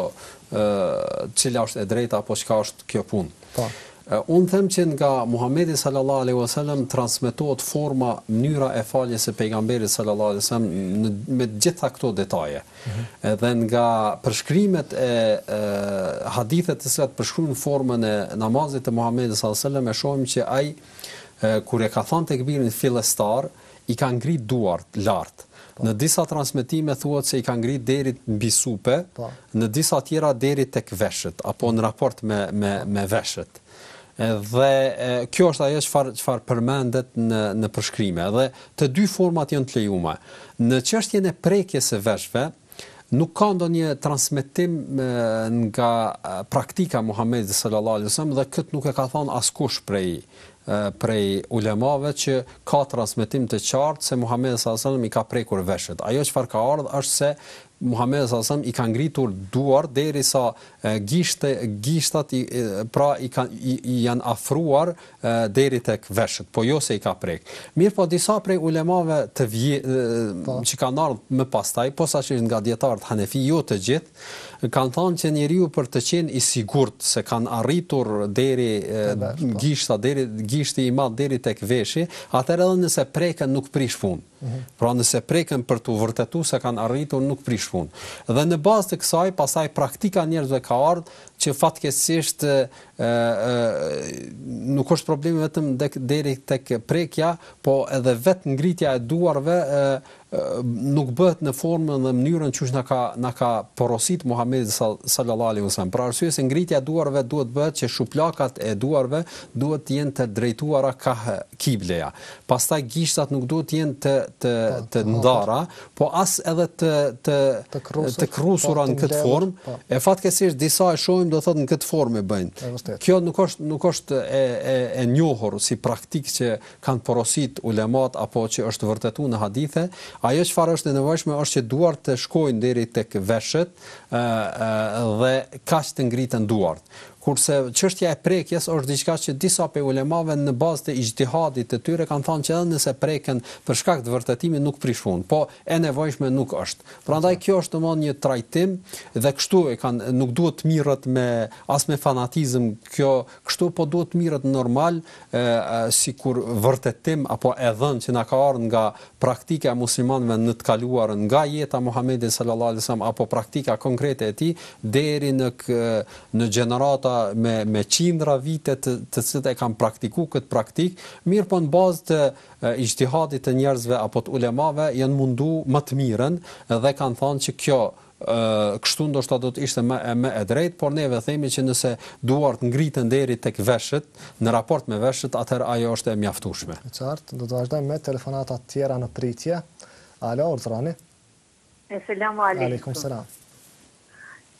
qëla është e drejta, apo qëka është kjo punë. Pa. Unë them që nga Muhammedi sallallahu alaihi wasallam transmetohet forma njëra e faljes së pejgamberit sallallahu alaihi wasallam me gjitha këto detaje. Mm -hmm. Edhe nga përshkrimet e, e të cilat përshkruajnë formën e namazit të Muhammedi sallallahu alaihi wasallam e shohim që ai kur e ka të tekbirin fillestar i ka ngrit duart lart. Pa. Po. Në disa transmetime thuhet se i ka ngrit deri mbi supe, pa. Po. në disa tjera deri tek veshët apo në raport me me me veshët dhe kjo është ajo çfarë çfarë përmendet në në përshkrim. Edhe të dy format janë të lejuara. Në çështjen e prekjes së veshëve nuk ka ndonjë transmetim nga praktika Muhamedi sallallahu alaihi wasallam dhe kët nuk e ka thon askush prej prej ulemave që ka transmitim të qartë se Muhammed s.a.s. i ka prekur veshët. Ajo që farë ka ardhë është se Muhammed s.a.s. i ka ngritur duar deri sa gishte, gishtat i, pra i, ka, i, i janë afruar deri të veshët, po jo se i ka prekë. Mirë po disa prej ulemave të vje, po. që ka nardhë më pastaj, po sa që është nga djetarët hanefi, jo të gjithë, kanë thonë që njeriu për të qenë i sigurt se kanë arritur deri po. gishta deri gishti i madh deri tek veshit, atëherë edhe nëse prekën nuk prish fund. Pra nëse preken për të vërtetu se kanë arritur, nuk prish pun. Dhe në bazë të kësaj, pasaj praktika njerëzve ka ardhë, që fatkesisht nuk është problemi vetëm deri të prekja, po edhe vetë ngritja e duarve nuk bëhet në formën dhe mënyrën që është nga ka porosit Muhammed Sallallalli Vësem. Pra arsye se ngritja duarve duhet bëhet që shuplakat e duarve duhet jenë të drejtuara ka kibleja. Pastaj gjishtat nuk duhet jenë të, Po, të të ndara, po as edhe të të të krusura po, po. në këtë formë. E fatkesish disa e shohim do thotë në këtë formë bëjnë. Kjo nuk është nuk është e e e njohur si praktikë që kanë porosit ulemat apo që është vërtetuar në hadithe. Ajo çfarë është e nevojshme është që duart të shkojnë deri tek veshët ë dhe kaq të ngritën duart kurse çështja e prekjes është diçka që disa pe ulemave në bazë të ijtihadit të tyre kanë thënë që nëse prekën për shkak të vërtetimit nuk prish fund, po e nevojshme nuk është. Prandaj kjo është domosdoshmë një trajtim dhe kështu e kanë nuk duhet të mirret me as me fanatizëm kjo, kështu po duhet të mirret normal, sikur vërtetim apo e dhën që na ka ardhur nga praktika e muslimanëve në të kaluarën nga jeta e Muhamedit sallallahu alajhi wasallam apo praktika konkrete e tij deri në në gjenerata me me qindra vite të të cilët e kanë praktikuar këtë praktik, mirë po në bazë të ijtihadit të njerëzve apo të ulemave janë mundu më të mirën dhe kanë thënë që kjo ë kështu ndoshta do të ishte më më e drejtë, por neve themi që nëse duart ngriten deri tek veshët, në raport me veshët, atëherë ajo është e mjaftueshme. E qartë, do të vazhdojmë me telefonata të tjera në pritje. Alo, urdhrani. Selam aleikum. Aleikum selam. Ë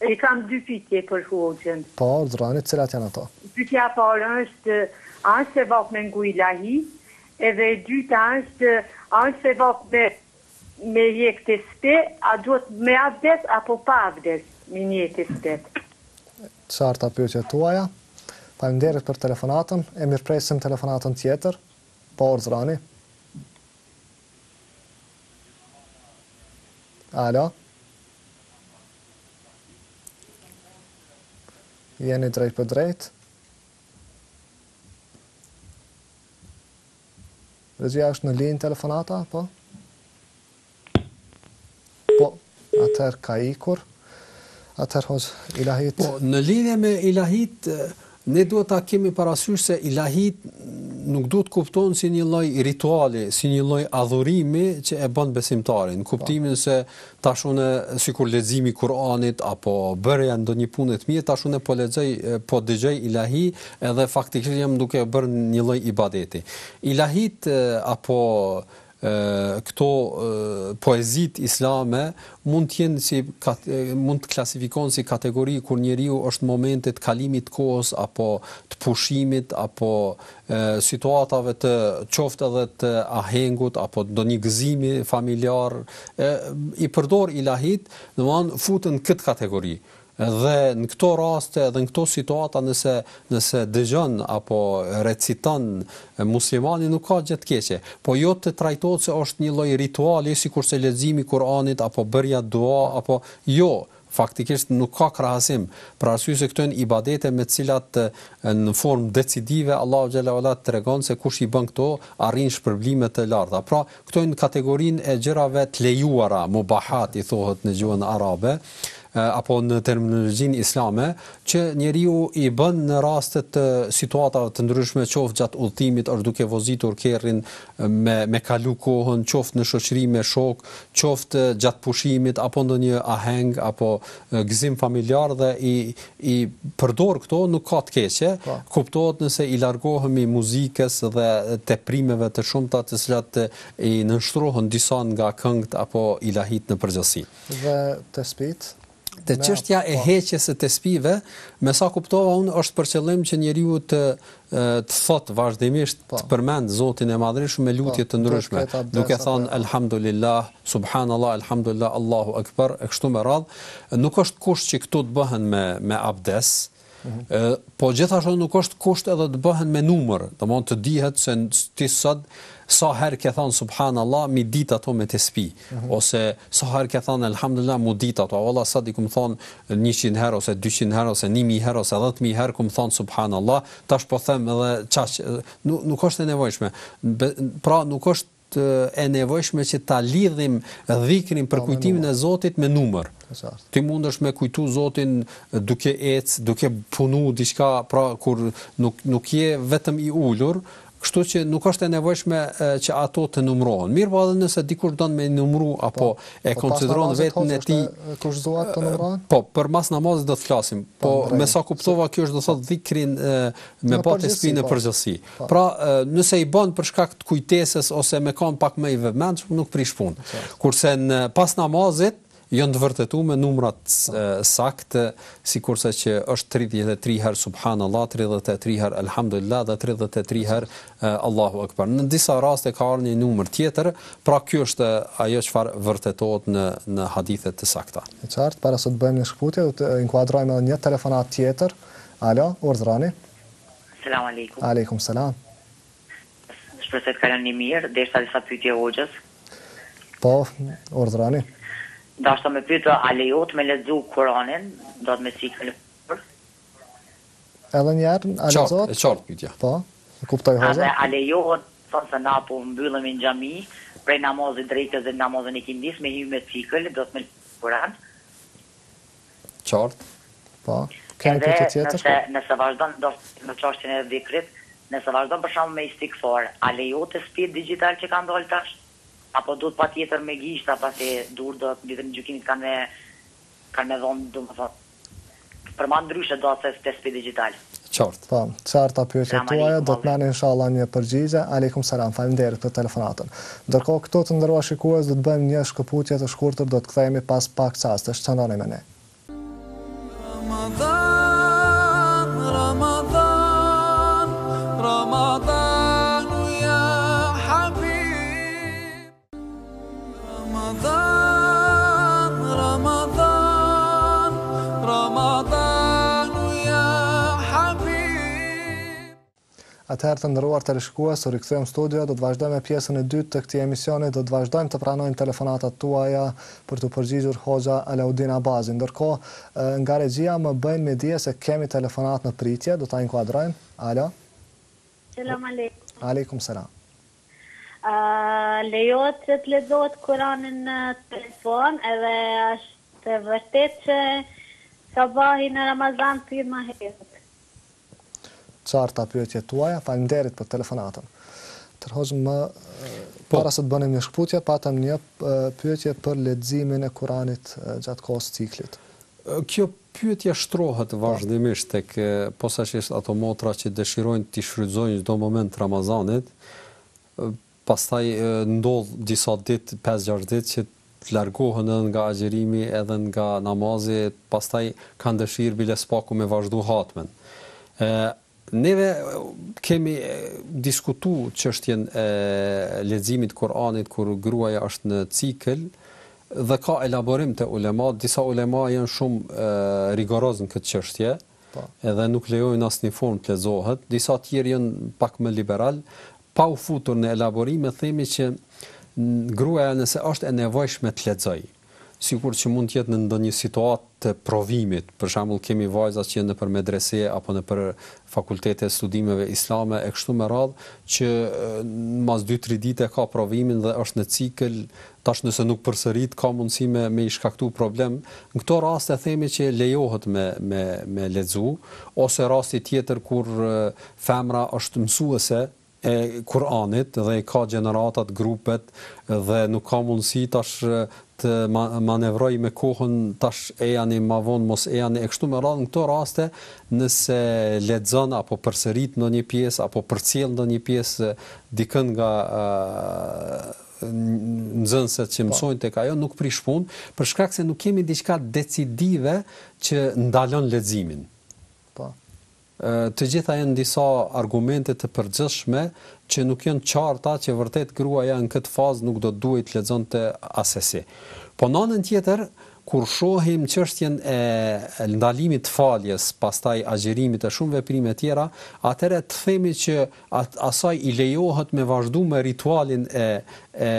E kam dy pytje për shkuoqen. Po, zrani, cilat janë ato? Pytja parë është, a se vakë me ngu i lahi, edhe dyta është, a se vakë me me jek të spe, a duhet me avdes, apo pa avdes, me një të spe. Qarta pytje të uaja? më për telefonatën, e mirë telefonatën tjetër, po, zrani. Alo? Alo? jeni drejt për drejt. Rëzja është në linë telefonata, po? Po, atër ka ikur, atër hozë ilahit. Po, në linë e me ilahit, ne duhet ta kemi parasysh se ilahit nuk duhet kupton si një lloj rituali, si një lloj adhurimi që e bën besimtarin, në po. kuptimin se tash unë sikur leximi Kuranit apo bërja ndonjë punë të mirë, tash unë po lexoj, po dëgjoj ilahi, edhe faktikisht jam duke bërë një lloj ibadeti. Ilahit apo këto poezit islame mund të jenë si mund të klasifikohen si kategori kur njeriu është momente të kalimit të kohës apo të pushimit apo e, situatave të qoftë edhe të ahengut apo ndonjë gëzimi familjar e, i përdor ilahit, domthon futen këtë kategori dhe në këto raste dhe në këto situata nëse nëse dëgjon apo reciton muslimani nuk ka gjë të keqe, po jo të trajtohet se është një lloj rituali sikurse leximi i Kuranit apo bërja dua apo jo faktikisht nuk ka krahasim për arsye se këto janë ibadete me të cilat në formë decisive Allahu xhala ualla tregon se kush i bën këto arrin shpërblime të larta. Pra, këto janë kategorinë e gjërave të lejuara, mubahat i thuhet në gjuhën arabe, Eh, apo në terminologjin islame, që njeriu i bën në rastet të situatave të ndryshme qoftë gjatë udhëtimit ose duke vozitur kerrin eh, me me kalu kohën, qoftë në shoqëri me shok, qoftë gjatë pushimit apo ndonjë aheng apo eh, gzim familjar dhe i i përdor këto nuk ka të keqe. Po. Kuptohet nëse i largohemi muzikës dhe teprimeve të shumta të cilat i nënshtrohen disa nga këngët apo ilahit në përgjithësi. Dhe të spit Te çështja e po. heqjes së të spive, me sa kuptova unë, është për qëllim që njeriu të të thotë vazhdimisht pa. Po. të përmend Zotin e Madhërisht me lutje po, të ndryshme, duke thënë elhamdulillah, subhanallahu elhamdulillah, allahu akbar, e kështu me radhë, nuk është kusht që këto të bëhen me me abdes. Uh mhm. -huh. po gjithashtu nuk është kusht edhe të bëhen me numër, domthonë të dihet se ti sot sa herë ke thon subhanallah mi dit ato me të spi mhm. ose sa herë ke thon elhamdullah mu dit ato valla sa dikum thon 100 herë ose 200 herë ose 1000 herë ose 10000 herë kum thon subhanallah tash po them edhe çaq nuk, nuk është e nevojshme pra nuk është e nevojshme që ta lidhim dhikrin për kujtimin e Zotit me numër. Ti mundesh me kujtu Zotin duke ecë, duke punu diçka, pra kur nuk nuk je vetëm i ulur, Kështu që nuk është e nevojshme që ato të numrohen. Mirë po edhe nëse dikur do me më numru apo po, po, e konsideron veten e tij kushtuar të numrohen. Po, për mas namazit do të flasim. Po, po me sa kuptova kjo është do të thotë dhikrin me botë spinë në përgjithësi. Pra, nëse i bën për shkak të kujtesës ose me kanë pak më i vëmendshëm, nuk prish punë. Kurse në pas namazit, janë të vërtetu me numrat saktë, si kurse që është 33 her subhanallah, 33 her alhamdulillah dhe 33 her Allahu Akbar. Në disa raste ka arë një numër tjetër, pra kjo është ajo që farë vërtetot në, në hadithet të sakta. E qartë, para së të bëjmë një shkëputje, të inkuadrojmë edhe një telefonat tjetër. Alo, urdhërani. Selam aleikum. Aleikum, selam. Shpreset ka janë një mirë, dhe ishtë a disa pytje Po, urdhërani. Po, Da me pyta, a lejot me lezu Koranin, do të me si kalëpër? Edhe njerë, a lezot? Qartë, qartë pytja. Po, e kuptoj A Ase, a lejot, thonë se na po mbyllëm i në gjami, prej namazin drejtës dhe namazin e kindis, me hymë me cikëllë, do të me lezu Koran. Qartë, po, kemi pytja tjetër? nëse, nëse vazhdojnë, do të në e dhikrit, nëse vazhdojnë për shumë me istikëfar, a lejot e speed digital që ka ndolë tashë, apo duhet pa tjetër me gishta apo se dur do të bidhë në gjukimit kanë me, kanë me dhonë, du më thotë, për ma ndryshet do të të spi digital. Qartë, pa, po, qartë a pyëtë të tuaja, do të nani inshallah një përgjigje, alikum salam, falim derit për telefonatën. Dërko, këto të ndërua shikues, do të bëjmë një shkëputje të shkurëtër, do të këthejemi pas pak qastë, shë me ne. Atëherë të ndëruar të rishkua, së rikëthujem studio, do të vazhdojmë e pjesën e dytë të këti emisioni, do të vazhdojmë të pranojmë telefonatat tuaja për të përgjigjur Hoxha Alaudin Bazin. Ndërko, nga regjia më bëjnë me dje se kemi telefonat në pritje, do të inkuadrojmë. Alo? Selam aleikum. Aleikum selam. Lejot që të ledot kuranin në telefon edhe është të vërtit që sabahin e Ramazan të i ma qarta jo të pyetje të uaja, për telefonatën. Tërhozëm më, po, para se të bënim një shkëputje, patëm një pyetje për ledzimin e kuranit gjatë kohës ciklit. Kjo pyetje shtrohet vazhdimisht të kë posa që ishtë ato motra që dëshirojnë të shrydzojnë gjithë do moment të Ramazanit, pastaj ndodhë disa dit, 5-6 dit që të largohën edhe nga agjerimi edhe nga namazit, pastaj kanë dëshirë bile spaku me vazhdu hatmen. Neve kemi diskutu qështjen e ledzimit Koranit kër gruaja është në cikl dhe ka elaborim të ulema, disa ulema janë shumë rigoroz në këtë qështje pa. Po. edhe nuk lejojnë asë një formë të lezohet, disa tjerë janë pak më liberal, pa u futur në elaborim e themi që gruaja nëse është e nevojshme të lezoj, sikur që mund tjetë në ndonjë situatë të provimit. Për shembull kemi vajzat që janë nëpër medrese apo nëpër fakultete studimeve islame e kështu me radh që mbas 2-3 ditë ka provimin dhe është në cikël tash nëse nuk përsërit ka mundësi me me i shkaktu problem. Në këto raste themi që lejohet me me me lexu ose rasti tjetër kur femra është mësuese e Kur'anit dhe ka gjeneratat, grupet dhe nuk ka mundësi tash të manevroj me kohën tash e janë i ma vonë, mos e janë i e kështu me radhë në këto raste, nëse ledzën, apo përsërit në një piesë, apo përcjel në një piesë, dikën nga në që po. mësojnë të ka jo, nuk prishpun, përshkak se nuk kemi diqka decidive që ndalon ledzimin të gjitha janë disa argumente të përgjithshme që nuk janë qarta që vërtet gruaja në këtë fazë nuk do të duhet të lexonte asesi. Po nënën tjetër, kur shohim çështjen e ndalimit të faljes, pastaj agjërimit të shumë veprime të tjera, atëherë të themi që at, asaj i lejohet me vazhdu me ritualin e e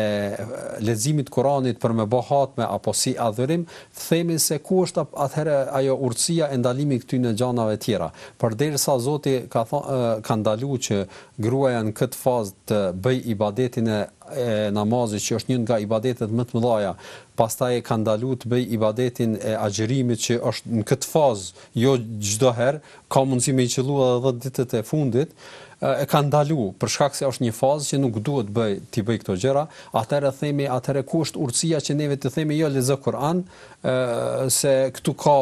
leximit të Kuranit për me bëhatme apo si adhyrim, themi se ku është atëherë ajo urtësia e ndalimit këty në gjanave të tjera. Përderisa Zoti ka thon, ka ndaluar që gruaja në këtë fazë të bëj ibadetin e e namazit që është një nga ibadetet më të mëdha. Pastaj e ka ndalu të bëj ibadetin e agjërimit që është në këtë fazë, jo çdo herë, ka mundësi me qëllua edhe ditët e fundit e kanë ndalu për shkak se është një fazë që nuk duhet bëj ti bëj këto gjëra, atëherë themi atëherë ku është urtësia që neve të themi jo lezë Kur'an, ë se këtu ka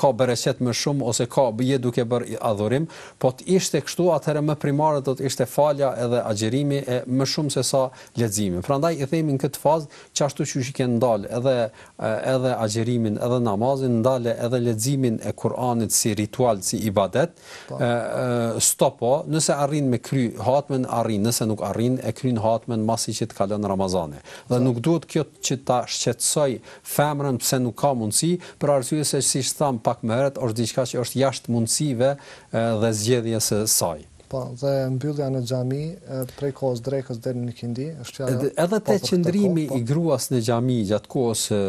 ka bereqet më shumë ose ka bie duke bër adhurim, po të ishte kështu atëherë më primare do të ishte falja edhe agjerimi e më shumë se sa leximi. Prandaj i themi në këtë fazë që ashtu që i kanë dal edhe edhe agjerimin edhe namazin ndale edhe leximin e Kur'anit si ritual, si ibadet. ë po. stopo, nëse arrin arrin me kry hatmen arrin nëse nuk arrin e kryn hatmen masi që të kalon Ramazani. Dhe nuk duhet kjo që ta shqetësoj femrën pse nuk ka mundësi, për arsye se siç tham pak më herët, është diçka që është jashtë mundësive dhe zgjedhjes së saj. Po, dhe mbyllja në xhami prej kohës drekës deri në kindi, është fjala. Edhe, edhe po, te qendrimi po. i gruas në xhami gjatë kohës e,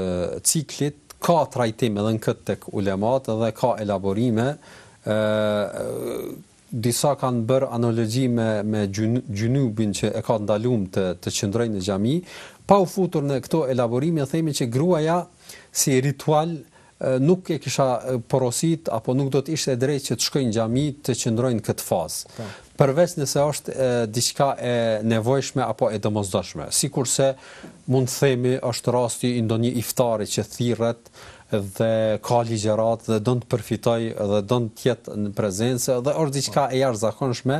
ciklit ka trajtim edhe në këtë tek ulemat dhe ka elaborime disa kanë bër analogji me me gjunubin që e ka ndalum të të qëndrojnë në xhami, pa u futur në këto elaborime, themi që gruaja si ritual nuk e kisha porosit apo nuk do të ishte drejt që të shkojnë xhami të qëndrojnë këtë fazë. Po. Përveç nëse është diçka e nevojshme apo e domosdoshme, sikurse mund të themi është rasti i ndonjë iftari që thirret dhe ka ligjerat dhe do të përfitoj dhe do të jetë në prezencë dhe or diçka e jashtëzakonshme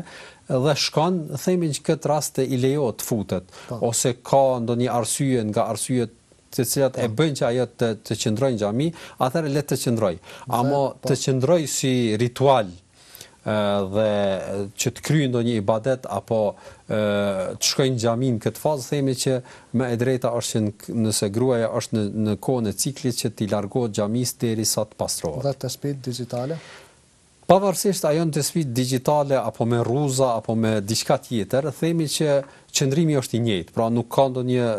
dhe shkon themi që këtë rast i lejo të futet pa. Po. ose ka ndonjë arsye nga arsyet të cilat pa. e po. bëjnë që ajo të të qëndrojë në xhami atëherë le të qëndrojë ama po. të qëndrojë si ritual dhe që të kryjnë do një ibadet apo të shkojnë gjamin këtë fazë, themi që me e drejta është që nëse gruaja është në, në kone ciklit që t'i largohet gjamis dheri sa të pastrohet. Dhe të spitë digitale? Pavarësisht ajo në të spitë digitale apo me ruza apo me diçka tjetër, themi që qëndrimi është i njëjtë, pra nuk ka ndo një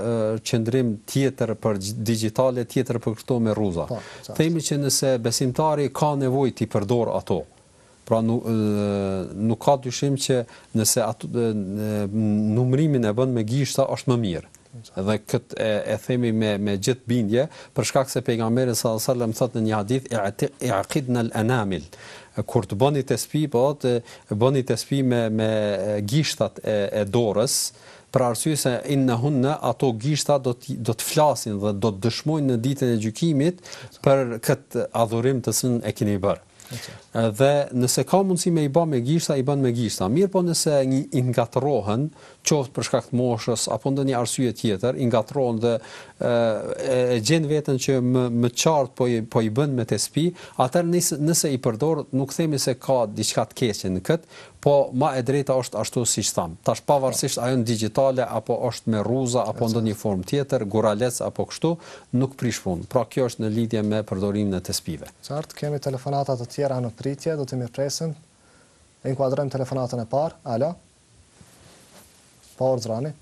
qëndrim tjetër për digitale, tjetër për këto me ruza. Po, themi që nëse besimtari ka nevoj t'i përdor ato, Pra nuk nuk ka dyshim që nëse atë në, numrimin e bën me gishta është më mirë. Dhe këtë e, e themi me me gjithë bindje për shkak se pejgamberi sallallahu alajhi wasallam thotë në një hadith i'aqidna al-anamil kur të bëni tespi po të bëni tespi me me gishtat e, e dorës për arsye se innahunna ato gishta do të do të flasin dhe do të dëshmojnë në ditën e gjykimit për këtë adhurim të sin e keni bërë. Dhe nëse ka mundësi me i bë me gishta, i bën me gishta. Mirë po nëse një i ngatrohen, qoftë për shkak të moshës apo ndonjë arsye tjetër, i ngatrohen dhe e, e gjen veten që më më qartë po i, po i bën me të spi, atë nëse nëse i përdor, nuk themi se ka diçka të keqe në kët, po ma e drejta është ashtu si që thamë. Tash pavarësisht ajo në digitale, apo është me ruza, apo ndë një formë tjetër, guralec, apo kështu, nuk prish punë. Pra kjo është në lidje me përdorim në tespive. Qartë, kemi telefonatat të tjera në pritje, do të mirë presim. Inkuadrem telefonatën e parë, alo. Por, zrani.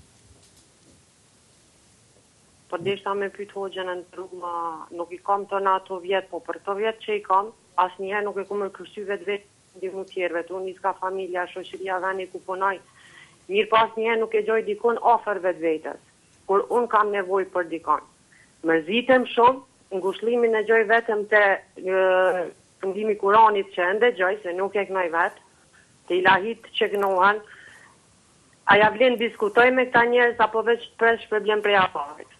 Po deshta me pyto gjenë në rrugë, nuk i kam të në ato vjetë, po për të vjetë që i kam, asë njëherë nuk e kumë në vetë vetë ndihmu tjerve, të unë iska familja, shoshëria dhe një ku punoj, mirë pas një nuk e gjoj dikon oferve të vetës, kur unë kam nevoj për dikon. Më zitem shumë, në gushlimin e gjoj vetëm të e, ndimi kuranit që ende gjoj, se nuk e kënoj vetë, të ilahit që kënohen, a ja vlen diskutoj me këta njerës, apo veç presh për blen prej apohet.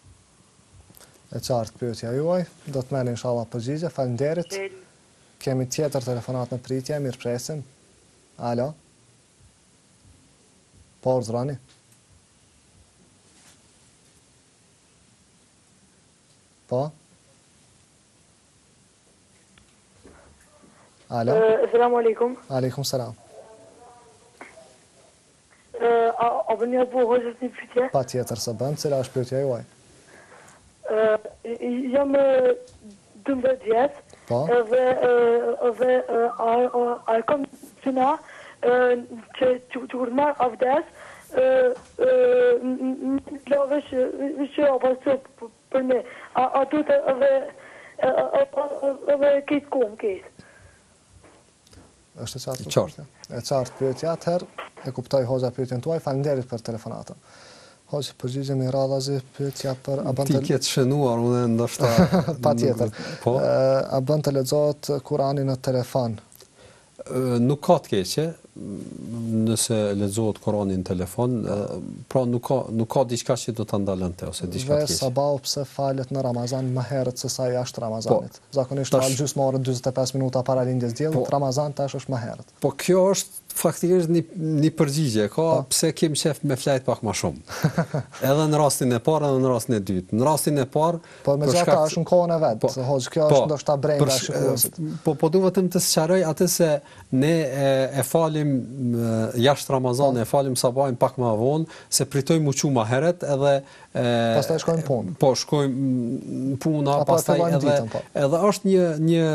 E qartë pyotja juaj, do të menin në shala përgjigje, falim derit. Kemi tjetër telefonat në pritje, mirë presim. Alo? Po, rëzroni? Po? Alo? Assalamu alaikum. Alaikum salam. A bënja të bëhoj qështë një pritje? Pa tjetër së bënë, qëra është pritje e uaj? Jam dëmbër djetë. Po. Edhe edhe ai kom sina që të turma avdes eh lavesh ishte apo të për ne a du të edhe edhe kit kum kit është e qartë, e qartë për e tjatë e kuptoj hoza për e në tuaj, falinderit për telefonatën. Ose përgjizim i radhazi, për tja për... Ti kjetë shënuar, unë e ndoshta... Pa tjetër. Po? Eh, a bënd të ledzohet Kurani në telefon? Eh, nuk ka të keqe, nëse ledzohet Kurani në telefon, eh, pra nuk ka diqka që do të ndalën të, ose diqka të keqe. Vesë, sabau, pëse falet në Ramazan më herët se sa i ashtë Ramazanit. Po, Zakonisht, në alë gjusë më orët 25 minuta para lindjes djelë, po- Ramazan të ashtë më herët. Po, kjo është faktikisht një, një përgjigje, ka pa. Po. pse kem qef me flajt pak ma shumë. Edhe në rastin e parë, edhe në rastin e dytë. Në rastin e parë... Po, me gjitha është në kohën e vetë, po, se hoqë kjo po, është ndoshta brenda për, shumë. po, po duve të më të sëqaroj atë se ne e, e falim jashtë Ramazan, pa. Po. e falim sabajnë pak ma vonë, se pritoj muqu ma heret edhe Pastaj shkojmë punë. Po, shkojmë në punë, apo pastaj edhe ditën, po. edhe është një një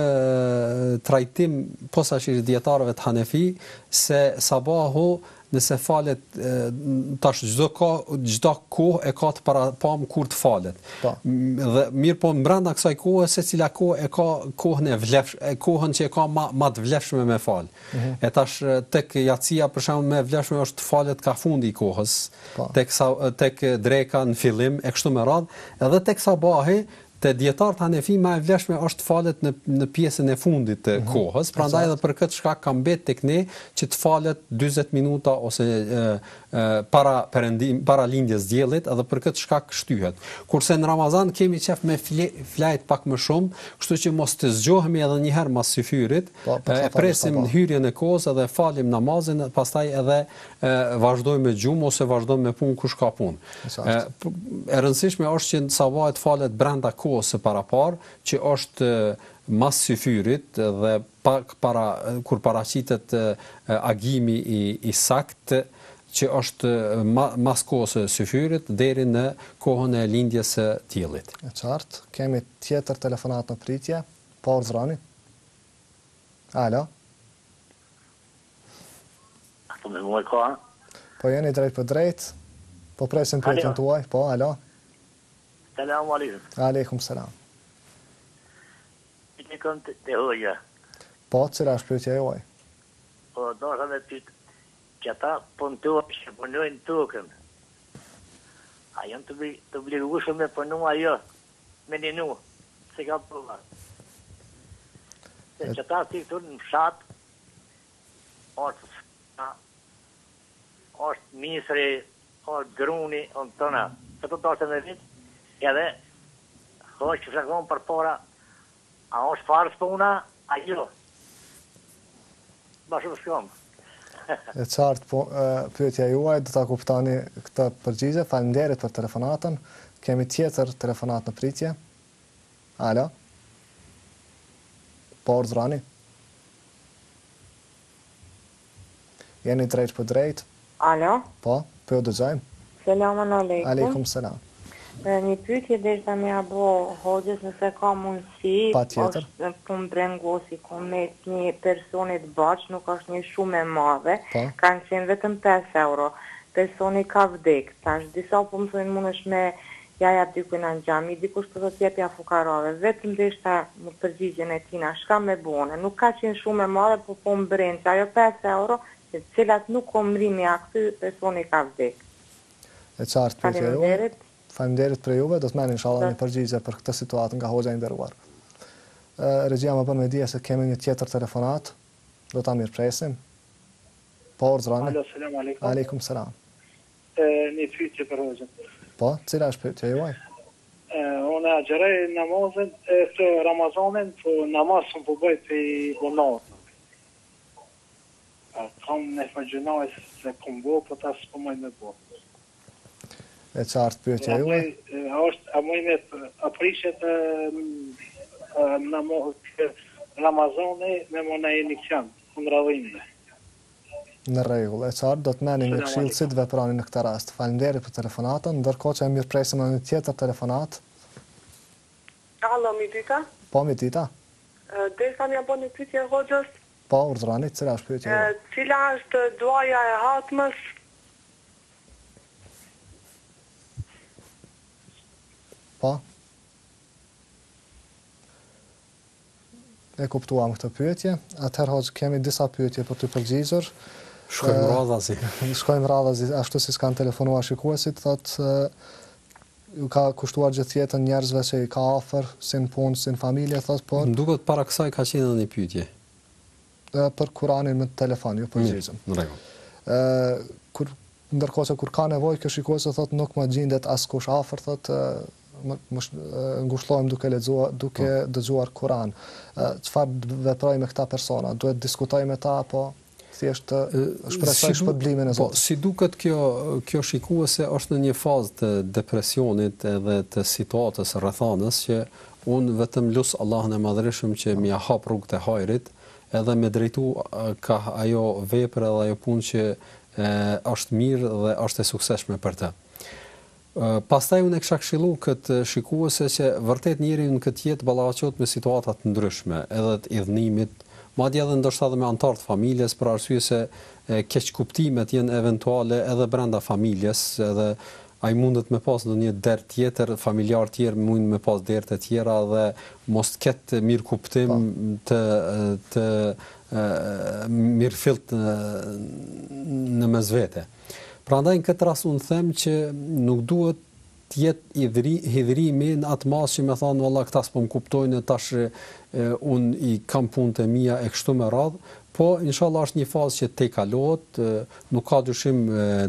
trajtim posaçërisht dietarëve të Hanefi se sabahu nëse falet tash çdo kohë çdo kohë e ka të para pa më kur të falet. Po. Dhe mirë po brenda kësaj kohe se cila kohë e ka kohën e vlefsh e kohën që e ka më më të vlefshme me fal. Mm -hmm. E tash tek yatia për shkak me vlefshme është të falet ka fundi i kohës. Po. Tek sa tek dreka në fillim e kështu me radh, edhe tek sa te dietar Hanefi më e vlefshme është falet në në pjesën e fundit të mhm. kohës. Prandaj edhe për këtë shkak ka mbet tek ne që të falet 40 minuta ose e, e, para perëndim para lindjes diellit, edhe për këtë shkak shtyhet. Kurse në Ramazan kemi qef me flajt pak më shumë, kështu që mos të zgjohemi edhe një herë mas syfyrit, po, e presim po. hyrjen e kohës edhe falim namazin, pastaj edhe vazhdoj me gjumë ose vazhdoj me punë kush ka punë. E rëndësishme është që në Savajt falet brenda kohës së para parë, që është masë syfyrit fyrit dhe pak para, kur paracitet agimi i saktë, që është mas kohës së syfyrit dheri në kohën e lindjes së tjilit. E qartë, kemi tjetër telefonat në pritje, por zroni. Alo me Po jeni drejtë për drejtë, po presim për të të po, alo? Salaam, alaikum. Alaikum, salam. Për të një kënd të uaj, ja. Po, të është për të Po, do është të për të uaj, që ta përnë të uaj, që përnë uaj në të uakëm. A janë të bëli rrushëm me përnë jo, me një nuë, se ka përmërë. Se që ta të të në shatë, o, është misri, është gruni, është tëna, të të të të në vitë, edhe, është që flakon për para, a është farës për una, a jo. Ba shumë shkëmë. e qartë, po, pyetja juaj, dhe ta kuptani këta përgjizje, falimderit për telefonatën, kemi tjetër telefonat në pritje. Alo? Po, zrani? Jeni drejt për drejt? Alo? Po, për po, jo Selam Selamun aleikum. Aleikum selam. E, një pytje dhe shta mja bo hodgjës nëse ka mundësi. Pa tjetër. Po, pun brengosi, kun me një personit bach, nuk është një shumë e madhe. Po. Kanë qenë vetëm 5 euro. Personi ka vdek. Tash, disa po më mund është me ja të dykujnë në gjami, diku po do të tjepja fukarave, Vetëm dhe shta më përgjigjen e tina, shka me bone. Nuk ka qenë shumë e madhe, po po më Ajo 5 euro, se cilat nuk omrimi aktu, personi ka vdek. E qartë për të ju. Falimderit për juve, do të menin shala një përgjigje për këtë situatë nga hoxha ndërruar. Regjia më për e dhja se kemi një tjetër telefonat, do të amirë presim. Po, rëzrani. Alo, selam aleikum. Aleikum, selam. E, një pytje për hoxhën. Po, cila është për juaj? Unë e agjerej namazin, e të Ramazanin, namazën po, po bëjt i bonarë. Kam në e fëngjënaj se kom bo, po ta së përmaj në bo. E qartë për që juve? A mojnë e aprishet në Amazoni me më në e një këmë, këmë rëvinë me. Në rregull, e qartë do të meni një këshilë si të veprani në këtë rastë. Falinderi për telefonatën, ndërko që e mirë edhe në një tjetër telefonatë. Alo, mi dita? Po, mi dita. Dhe sa një bo një të të Pa, urdhrani, cila është përjetë? Cila është duaja e hatëmës? Pa? E kuptuam këtë pyetje. Atëherë hoqë kemi disa pyetje për të përgjizër. Shkojmë radhazi. Shkojmë radhazi, ashtu si s'kan telefonuar shikuesit, thotë ju ka kushtuar gjithë jetën njerëzve që i ka afer, sin punë, sin familje, thotë, por... Ndukët para kësaj ka qenë në një pytje për Kur'anin me telefon, jo për Në rregull. Ë kur ndërkohë se kur ka nevojë, kjo shikuese se thotë nuk më gjendet as kush afër, thotë më më ngushllohem duke lexuar, duke po. dëgjuar Kur'an. Çfarë vetroj me këta persona? Duhet të diskutoj me ta apo thjesht, është shpresoj si e po, Zotit. Po, si duket kjo kjo shikuese është në një fazë të depresionit edhe të situatës rrethanës që un vetëm lut Allahun e madhreshëm që më hap rrugën e hajrit, edhe me drejtu ka ajo vepër edhe ajo punë që e, është mirë dhe është e sukseshme për të. Pastaj unë e kisha këshillu këtë shikuese që vërtet njeriu në këtë jetë balaqot me situata të ndryshme, edhe të idhnimit, madje edhe ndoshta edhe me antartë të familjes për arsye se keqkuptimet kuptimet janë eventuale edhe brenda familjes, edhe ai mundet me pas një derë tjetër familjar tjerë mund me pas derë të tjera dhe mos ketë mirë kuptim po. të të mirë fillt në, në mes vete. Pra ndaj në këtë ras unë them që nuk duhet të jetë hidhrimi në atë masë që me thanë, valla, këta po më kuptojnë, tash un unë i kam punë të mija e kështu me radhë, Po, inshallah është një fazë që te kalohet, nuk ka dyshim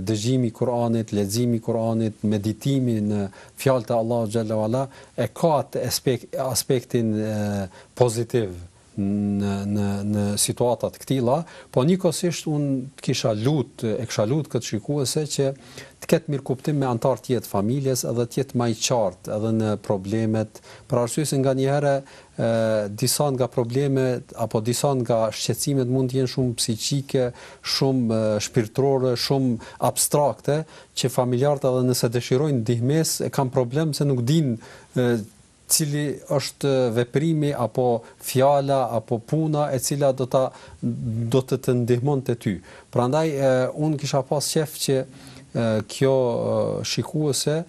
dëgjimi i Kuranit, leximi i Kuranit, meditimi në fjalët e Allahut xhalla wala e ka atë aspekt, aspektin e, pozitiv në në në situata të këtilla, po nikosisht un kisha lut, e kisha lut këtë shikuese që të ketë mirë kuptim me antar të jetë familjes edhe të jetë më i qartë edhe në problemet, për arsye se nganjëherë ë disa nga problemet apo disa nga shqetësimet mund të jenë shumë psiqike, shumë shpirtërore, shumë abstrakte që familjarët edhe nëse dëshirojnë ndihmës e kanë problem se nuk dinë cili është veprimi apo fjala apo puna e cila do ta do të të ndihmonte ty. Prandaj un kisha pas shef që kjo shikuese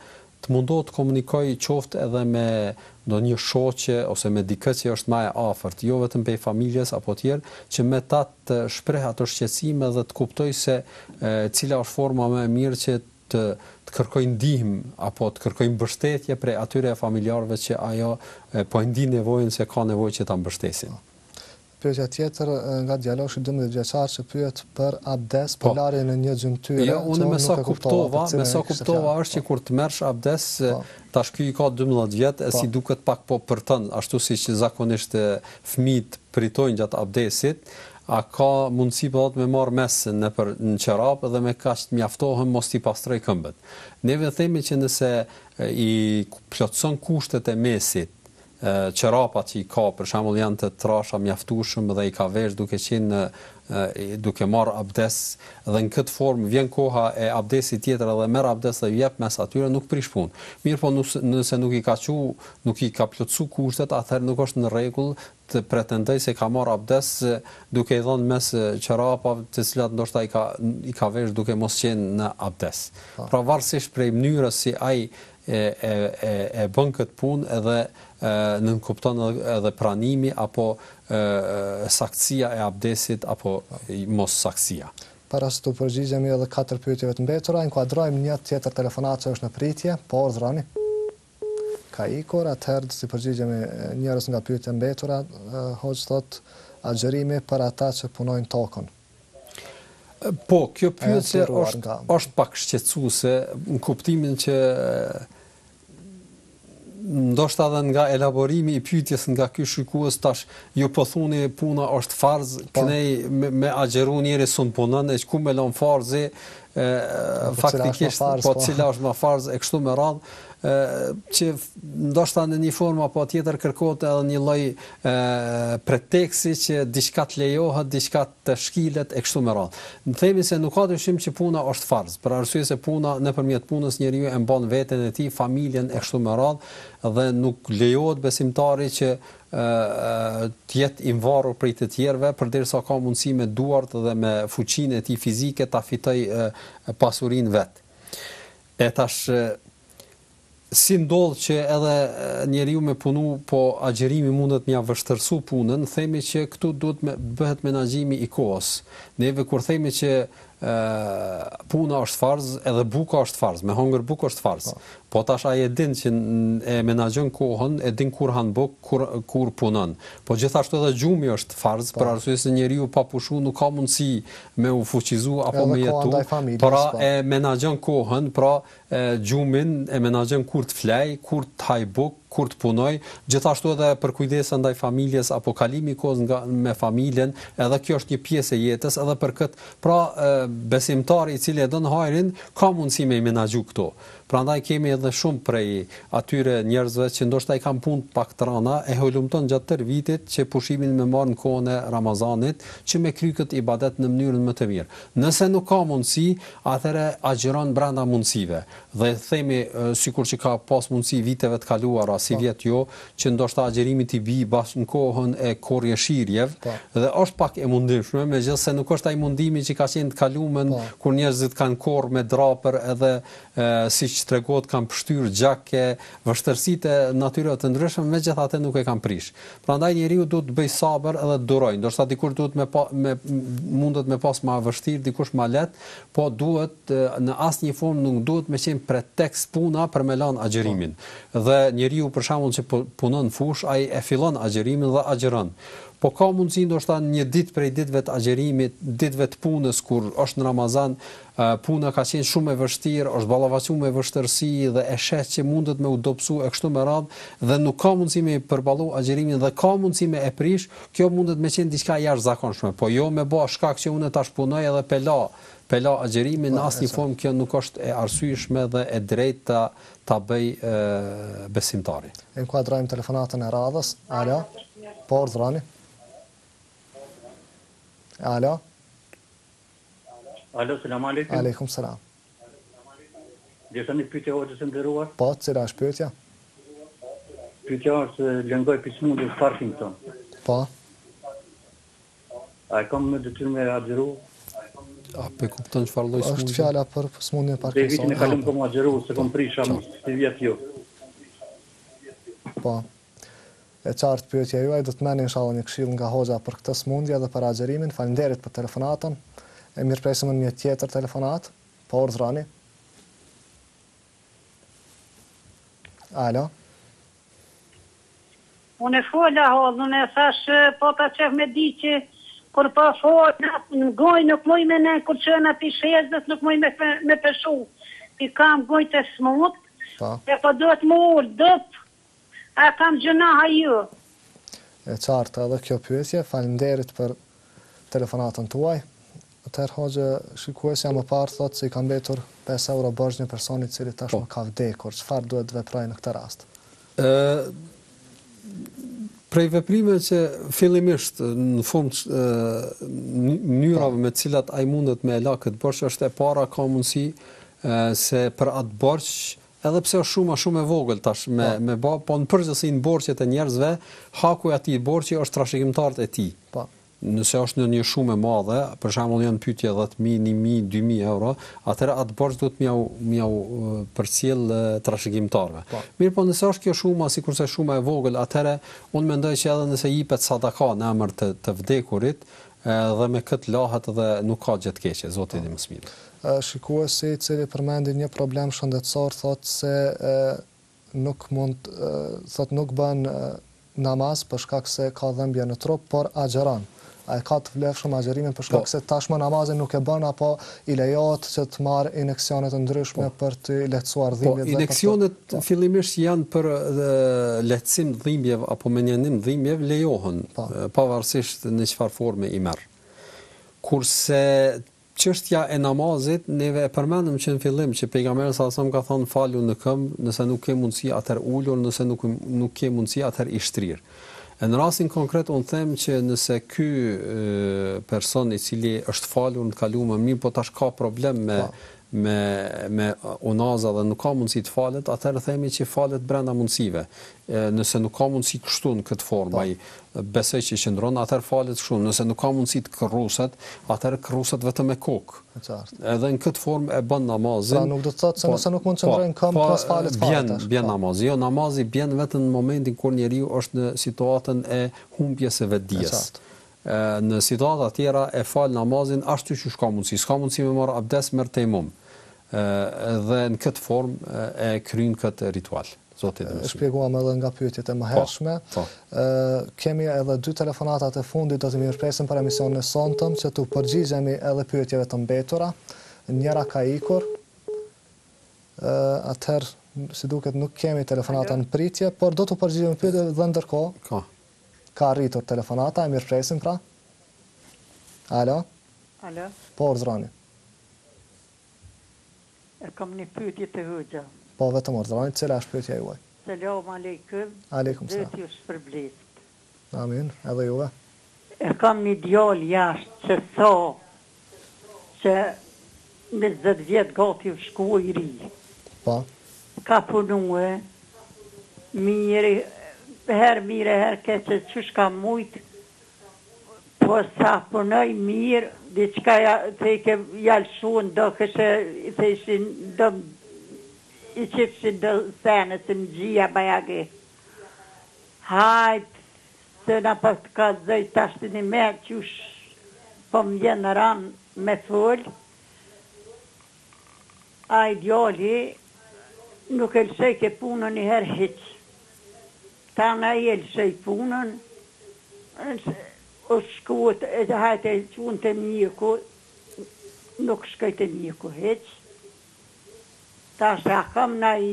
të mundohet të komunikoj qoftë edhe me do një shoqe ose me dikë që është më e afërt, jo vetëm për familjes apo tjerë, që me ta të shpreha ato shqecime dhe të kuptoj se e, cila është forma më e mirë që të të kërkoj ndihmë apo të kërkoj mbështetje prej atyre familjarëve që ajo e, po e ndin nevojën se ka nevojë që ta mbështesin pyetja tjetër nga djaloshi 12 vjeçar që pyet për abdes, po larje në një gjymtyrë. Jo, unë më sa kuptova, më sa kuptova është që kur të merrsh abdes po. tash ky ka 12 vjet, e po. si duket pak po për tën, ashtu siç zakonisht fëmit pritojnë gjatë abdesit, a ka mundësi po të më marr mesën në për në çorap dhe më të mjaftohem mos ti pastroj këmbët. Ne vetëm themi që nëse i plotson kushtet e mesit çorapa që i ka për shembull janë të trasha mjaftueshëm dhe i ka vesh duke qenë në duke marr abdes dhe në këtë formë vjen koha e abdesit tjetër dhe merr abdes dhe jep mes atyre nuk prish punë. Mirë po nëse nuk i ka qiu, nuk i ka plotsu kushtet, atëherë nuk është në rregull të pretendoj se ka marr abdes duke i dhënë mes çorapa të cilat ndoshta i ka i ka vesh duke mos qenë në abdes. Po. Pra varësisht prej mënyrës si ai e e e e bën këtë punë edhe nën kupton edhe pranimi apo saktësia e abdesit apo mos saktësia. Para se të përgjigjemi edhe katër pyetjeve të mbetura, inkuadrojmë një tjetër telefonat që është në pritje, po ordroni. Ka ikur atëherë të përgjigjemi njerëz nga pyetja e mbetura, hoc thot algjërimi për ata që punojnë tokën. Po, kjo pyetje është është pak shqetësuese në kuptimin që ndoshta edhe nga elaborimi i pyetjes nga ky shikues tash ju po thoni puna është farz, po. kënej me, me agjeruni njerë sun punën, e ku me lan farzi, po, faktikisht po, po cila është më farz e kështu me radhë që ndoshta në një formë apo tjetër kërkohet edhe një lloj preteksti që diçka të lejohet, diçka të shkilet e kështu me radhë. Ne themi se nuk ka dyshim që puna është farz, për arsye se puna nëpërmjet punës njeriu e mban veten e tij, familjen e kështu me radhë dhe nuk lejohet besimtari që të jetë varur prej të tjerëve përderisa ka mundësi me duart dhe me fuqinë e tij fizike ta fitoj pasurinë vet. E tash si ndodh që edhe njeriu me punu po agjerimi mundet mja vështërsu punën, themi që këtu duhet me bëhet menaxhimi i kohës. Neve kur themi që puna është farz, edhe buka është farz, me hongër buka është farz. Po. Po tash ai e din që e menaxhon kohën, e din kur han bok, kur kur punon. Po gjithashtu edhe gjumi është farz po. për arsye se njeriu pa pushu nuk ka mundësi me u fuqizu apo me jetu. Pra Por e menaxhon kohën, pra e, gjumin e menaxhon kur të flaj, kur të haj bok kur të punoj, gjithashtu edhe për kujdesën ndaj familjes apo kalimi kohës nga me familjen, edhe kjo është një pjesë e jetës, edhe për kët. Pra besimtari i cili e don hajrin ka mundësi me menaxhu këto. Prandaj kemi edhe shumë prej atyre njerëzve që ndoshta i kanë punë pak të e holumton gjatë tër vitit që pushimin me marë në kohën e Ramazanit që me kryqët badet në mënyrën më të mirë. Nëse nuk ka mundësi, atëherë agjiron brenda mundësive. Dhe themi sikur që ka pas mundësi viteve të kaluara, si po. vjet jo, që ndoshta agjërimi i vi bas në kohën e korrëshirjev po. dhe është pak e mundshme, megjithëse nuk është ai mundimi që ka qenë të kaluar po. kur njerëzit kanë korr me drapër edhe e, kam kanë pështyr gjakë, e natyrore të ndryshme, megjithatë nuk e kanë prish. Prandaj njeriu duhet të bëj sabër edhe të duroj, ndoshta shta duhet me, me mundet me pas më vështirë, dikush shma letë, po duhet në asnjë formë nuk duhet me qenë pretekst puna për me lënë agjerimin. Dhe njeriu për shkakun që punon në fush, ai e fillon agjerimin dhe agjeron. Po ka mundësi ndoshta një ditë prej ditëve të agjerimit, ditëve të punës kur është në Ramazan, puna ka qenë shumë e vështirë, është ballafaqur me vështirësi dhe e sheh që mundet me u e kështu me radhë dhe nuk ka mundësi me përballu agjerimin dhe ka mundësi me e prish, kjo mundet me qenë diçka jashtëzakonshme, po jo me bë shkak që unë tash punoj edhe pela pela agjerimin në po, asnjë formë kjo nuk është e arsyeshme dhe e drejtë ta ta bëj besimtari. Enkuadrojmë telefonatën e radhës. Alo. Por, Zrani. Alo. Alo, selam aleikum. Aleikum selam. Gjëtë një pyte ojë që se Po, të cila është pyte, ja. Pyte ojë që lëngoj pismu në partin Po. A e kam në dëtyrë me a dëru? A pe ku këtë në që farloj smunë? është fjalla për smunë e partin të Dhe vitin e kalim po këmë a dëru, se po. këmë më se vjetë jo. Po. E qartë pyte ojë, dhe të menin shalë një këshilë nga hoxha për këtë smunë dhe për a dërimin. Falinderit për telefonatën. E mirë presim në një tjetër telefonat. Po, zrani. Alo. Unë e folja, unë e thashë, po ta qef me di që kur pa po folja, në gojë nuk mojë me ne, kur që në pi shezës nuk muj me, me pëshu. I kam gojë të smutë, po. e po do të murë, dëpë, a kam gjëna hajë. E qartë, edhe kjo pjësje, falim derit për telefonatën të Atër haqë, shikues më parë, thotë që i kam betur 5 euro bërgjë një personi cili tashmë po. ka vdekur. farë duhet të vepraj në këtë rast? prej veprime që fillimisht në fund njërave me cilat a i mundet me la këtë bërgjë, është e para ka mundësi se për atë bërgjë edhe pse është shumë a shumë e vogël tash me po. me ba, po në përgjithësi në borxhet e njerëzve, haku i atij borxhi është trashëgimtarët e tij. Po nëse është në një shumë e madhe, për shembull janë pyetje 10000, 1000, 2000 euro, atëra atë borx të mjau mjau përcjell trashëgimtarëve. Po. Mirë, po nëse është kjo shumë, sikurse shuma e vogël, atëherë unë mendoj që edhe nëse jepet sadaka në emër të, të vdekurit, edhe me kët lahat edhe nuk ka gjë të keqe, Zoti i Shikua Shikuesi i cili përmendin një problem shëndetsor thotë se e, nuk mund thotë nuk bën e, namaz për shkak se ka dhëmbje në trup, por agjeron a e ka të shumë agjerimin për shkak po. se tashmë namazin nuk e bën apo i lejohet që të marr injeksione të ndryshme po. për të lehtësuar dhimbjet. Po injeksionet po. fillimisht janë për lehtësim dhimbjeve apo menjanim dhimbjeve lejohen pavarësisht në çfarë forme i marr. Kurse çështja e namazit neve e përmendëm që në fillim që pejgamberi sa sa më ka thonë falu në këmbë, nëse nuk ke mundësi atë ulur, nëse nuk nuk ke mundësi atë i shtrir në rrasin konkret, unë them që nëse ky person i cili është falur në të më mirë, po tash ka problem me, po me me unaza dhe nuk ka mundësi të falet, atëherë themi që falet brenda mundësive. E, nëse nuk ka mundësi kështu në këtë formë, po. ai besoj që qëndron, atëherë falet kështu. Nëse nuk ka mundësi të kërrosat, atëherë kërrosat vetëm me kokë. Qartë. Edhe në këtë formë e bën namazin. Pra nuk do të thotë se pa, po, nëse nuk mund të po, qëndrojnë këmbë pa, pas falet, bën bjen namazin. Jo, namazi bjen vetëm në momentin kur njeriu është në situatën e humbjes së vetdijes. Qartë në situata të tjera e fal namazin ashtu siç ka mundsi, s'ka mundsi me marr abdes me tejmum. Ë dhe në këtë formë e kryjnë këtë ritual. Zotit dhe E shpjeguam edhe nga pyetjet e mëhershme. Po, po. Kemi edhe dy telefonatat e fundit do të mirë presim për emisionën e sontëm që të përgjizemi edhe pyetjeve të mbetura. Njera ka ikur. Atëherë, si duket, nuk kemi telefonata në pritje, por do të përgjizemi pyetjeve dhe ndërko. Ka. Ka rritur telefonata, e mirë presim pra. Alo? Alo? Por, zrani. Alo? E kam një pyetje të hëgja. Po vetëm ordroni, cila është pyetja juaj? Selam aleikum. Aleikum selam. Dhe ju shpërblis. Amin, edhe juve. E kam një djallë jashtë që tho që me zëtë vjetë gati u shku i ri. Po. Ka punu e mirë, her mirë, her keqë që shka mujtë, po sa punoj mirë, diçka ja se i ke jalë do kështë i se ishin, do i qipështë do senë, se më gjia Hajtë, se në pas të ka zëjtë të ashtë një me, që shë po më në ranë me fullë, a i djoli nuk e lëshej ke punën i herë hiqë. Ta nga i e lëshej punën, është po e edhe hajtë e qënë të mjeku, nuk shkajtë të mjeku heq. Ta shë kam na i,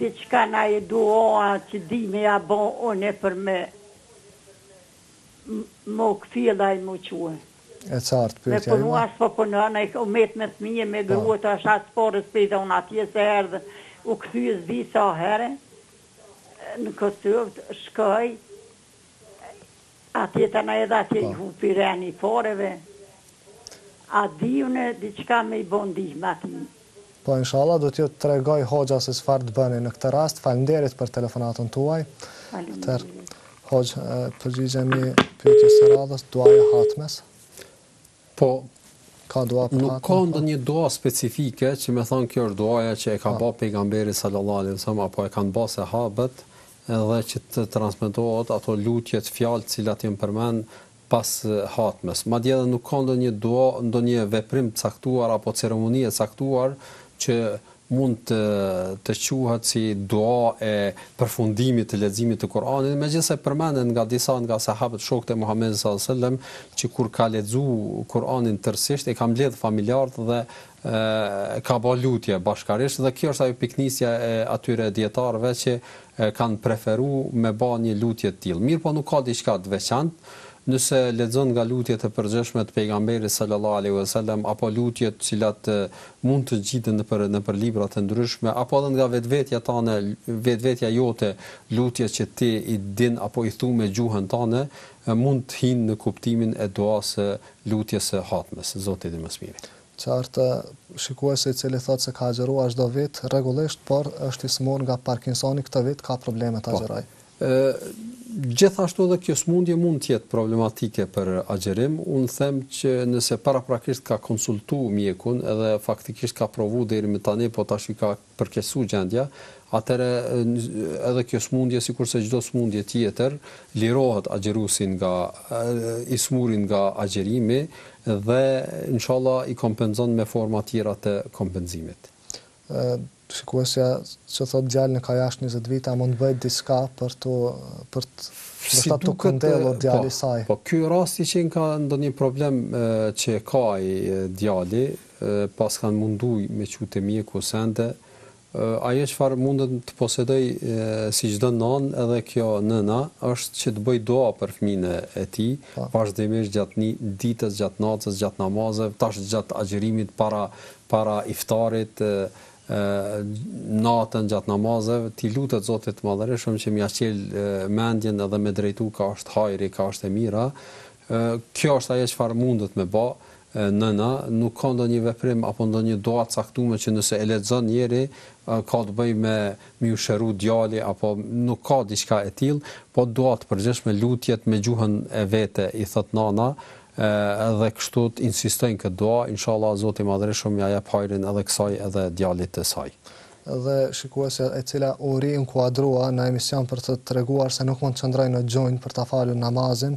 diqka na i duoa që di me ja bo one për me, më këfila i më qënë. E qartë për tja ima? Me përnu ashtë për punu, anë e metë me të mije me po. grua të ashtë atë po sporës për i dhe unë atje se erdhe, u këthy e zbi sa herë, në këtë të A të në edhe atje i hupire e një foreve, a dhjune diqka me i bondihme ati. Po, inshalla, do t'ju të regoj hoxha se sfar të bëni në këtë rast, falinderit për telefonatën tuaj. Falinderit. Hoxh, përgjigjemi pyetjes së radhës, e hatmes. Po, ka dua Nuk ka ndonjë dua specifike që më thon kjo është duaja që e ka po. bë pejgamberi sallallahu alajhi wasallam apo e kanë bërë sahabët edhe që të transmetohet ato lutjet fjalë cilat janë përmend pas hatmes. Madje edhe nuk ka ndonjë dua, ndonjë veprim caktuar apo ceremonie caktuar që mund të të quhet si dua e përfundimit të leximit të Kuranit, megjithëse përmenden nga disa nga sahabët shokët e Muhamedit sallallahu alajhi wasallam, që kur ka lexuar Kuranin tërësisht e ka mbledh familjarët dhe e, ka bë lutje bashkërisht dhe kjo është ajo piknisja e atyre dietarëve që e, kanë preferuar me bë një lutje të tillë. Mirë, po nuk ka diçka të veçantë nëse lexon nga lutjet e përgjithshme të pejgamberit sallallahu alaihi wasallam apo lutjet cilat mund të gjiten në për në për libra të ndryshme apo edhe nga vetvetja tonë vetvetja jote lutjet që ti i din apo i thu me gjuhën tënde mund të hin në kuptimin e duas së lutjes së hatmes Zotit të mëshirë. Qartë shikuesi i cili thotë se ka xheruar çdo vit rregullisht, por është i smur nga Parkinsoni këtë vit ka probleme të xheroj. Po gjithashtu edhe kjo smundje mund të jetë problematike për agjerim. Un them që nëse paraprakisht ka konsultu mjekun edhe faktikisht ka provu deri më tani, po tash i ka përkesu gjendja, atëre edhe kjo smundje sikurse çdo smundje tjetër lirohet agjerusin nga i smurin nga agjerimi dhe inshallah i kompenzon me forma tjera të kompenzimit sikur se se thot djalin ka jashtë 20 vite, a mund bëj diska për të për të Si duket të po, saj. Po ky rasti që ka ndonjë problem e, që ka ai djali, pas kanë munduaj me qutë mirë kusente, ajo çfarë mund të posedoj si çdo nën edhe kjo nëna është që të bëj dua për fëmin e tij po. vazhdimisht gjatë një ditës, gjatë natës, gjatë namazeve, tash gjatë agjërimit para para iftarit e, natën gjatë namazëve ti lutet Zotit madhërishëm që më jaqel mendjen edhe me drejtu ka është hajri ka është e mira kjo është ajo çfarë mundët me bë nëna, nuk ka ndonjë veprim apo ndonjë dua të caktuar që nëse e lexon njëri ka të bëjë me më shëru djali apo nuk ka diçka e tillë po dua të përgjithësh me lutjet me gjuhën e vete i thot nana edhe kështu të insistojnë këtë dua, inshallah Zoti i Madhreshëm ja jep hajrin edhe kësaj edhe djalit të saj dhe shikua se e cila uri në kuadrua në emision për të të reguar se nuk mund të qëndraj në gjojnë për të falur namazin,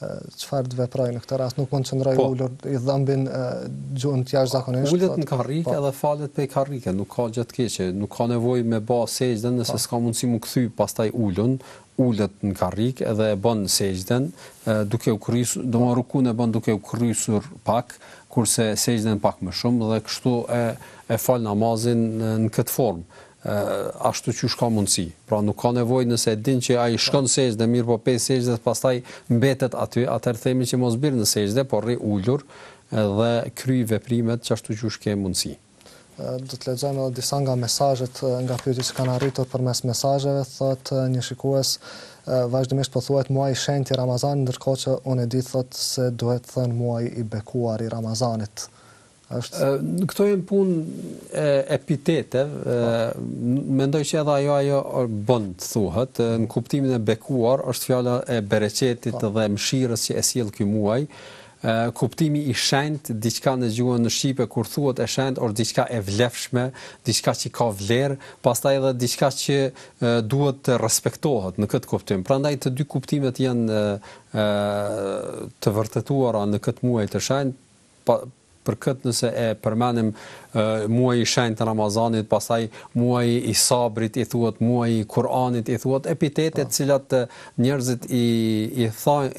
qëfar të praj në këtë rast, nuk mund të qëndraj po. ullur i dhëmbin gjojnë të jash zakonisht. Ullet në karike dhe falet pe karike, nuk ka gjëtë keqe, nuk ka nevoj me ba sejtë dhe nëse po. s'ka mundësi më kthy pastaj ulun, ullët në karik edhe e bon sejgjden duke u kryusur, do më rukun e bën duke u kryusur pak, kurse sejgjden pak më shumë dhe kështu e, e falë namazin në, në këtë formë ashtu që shka mundësi. Pra nuk ka nevoj nëse din që a i shkon sejgjë dhe mirë po 5 sejgjë dhe pastaj mbetet aty, atër themi që mos birë në sejgjë dhe por rri ullur dhe kryve primet që ashtu që shke mundësi do të lexojmë edhe disa nga mesazhet nga pyetjet që kanë arritur përmes mesazheve, thotë një shikues vazhdimisht po thuhet muaji i shenjtë Ramazan, ndërkohë që unë di thotë se duhet të thënë muaji i bekuar i Ramazanit. në këto janë punë e epitetev, po. mendoj që edhe ajo ajo bën thuhet në kuptimin e bekuar, është fjala e bereqetit po. dhe mshirës që e sjell ky muaj kuptimi i shenjt diçka në gjuhën në shqipe kur thuhet e shenjt or diçka e vlefshme, diçka që ka vlerë, pastaj edhe diçka që duhet të respektohet në këtë kuptim. Prandaj të dy kuptimet janë e, të vërtetuara në këtë muaj të shenjt, pa për këtë nëse e përmenim uh, muaj i shenjtë Ramazanit, pasaj muaj i sabrit i thuat, muaj i Kur'anit i thuat, epitetet po. cilat njerëzit i, i,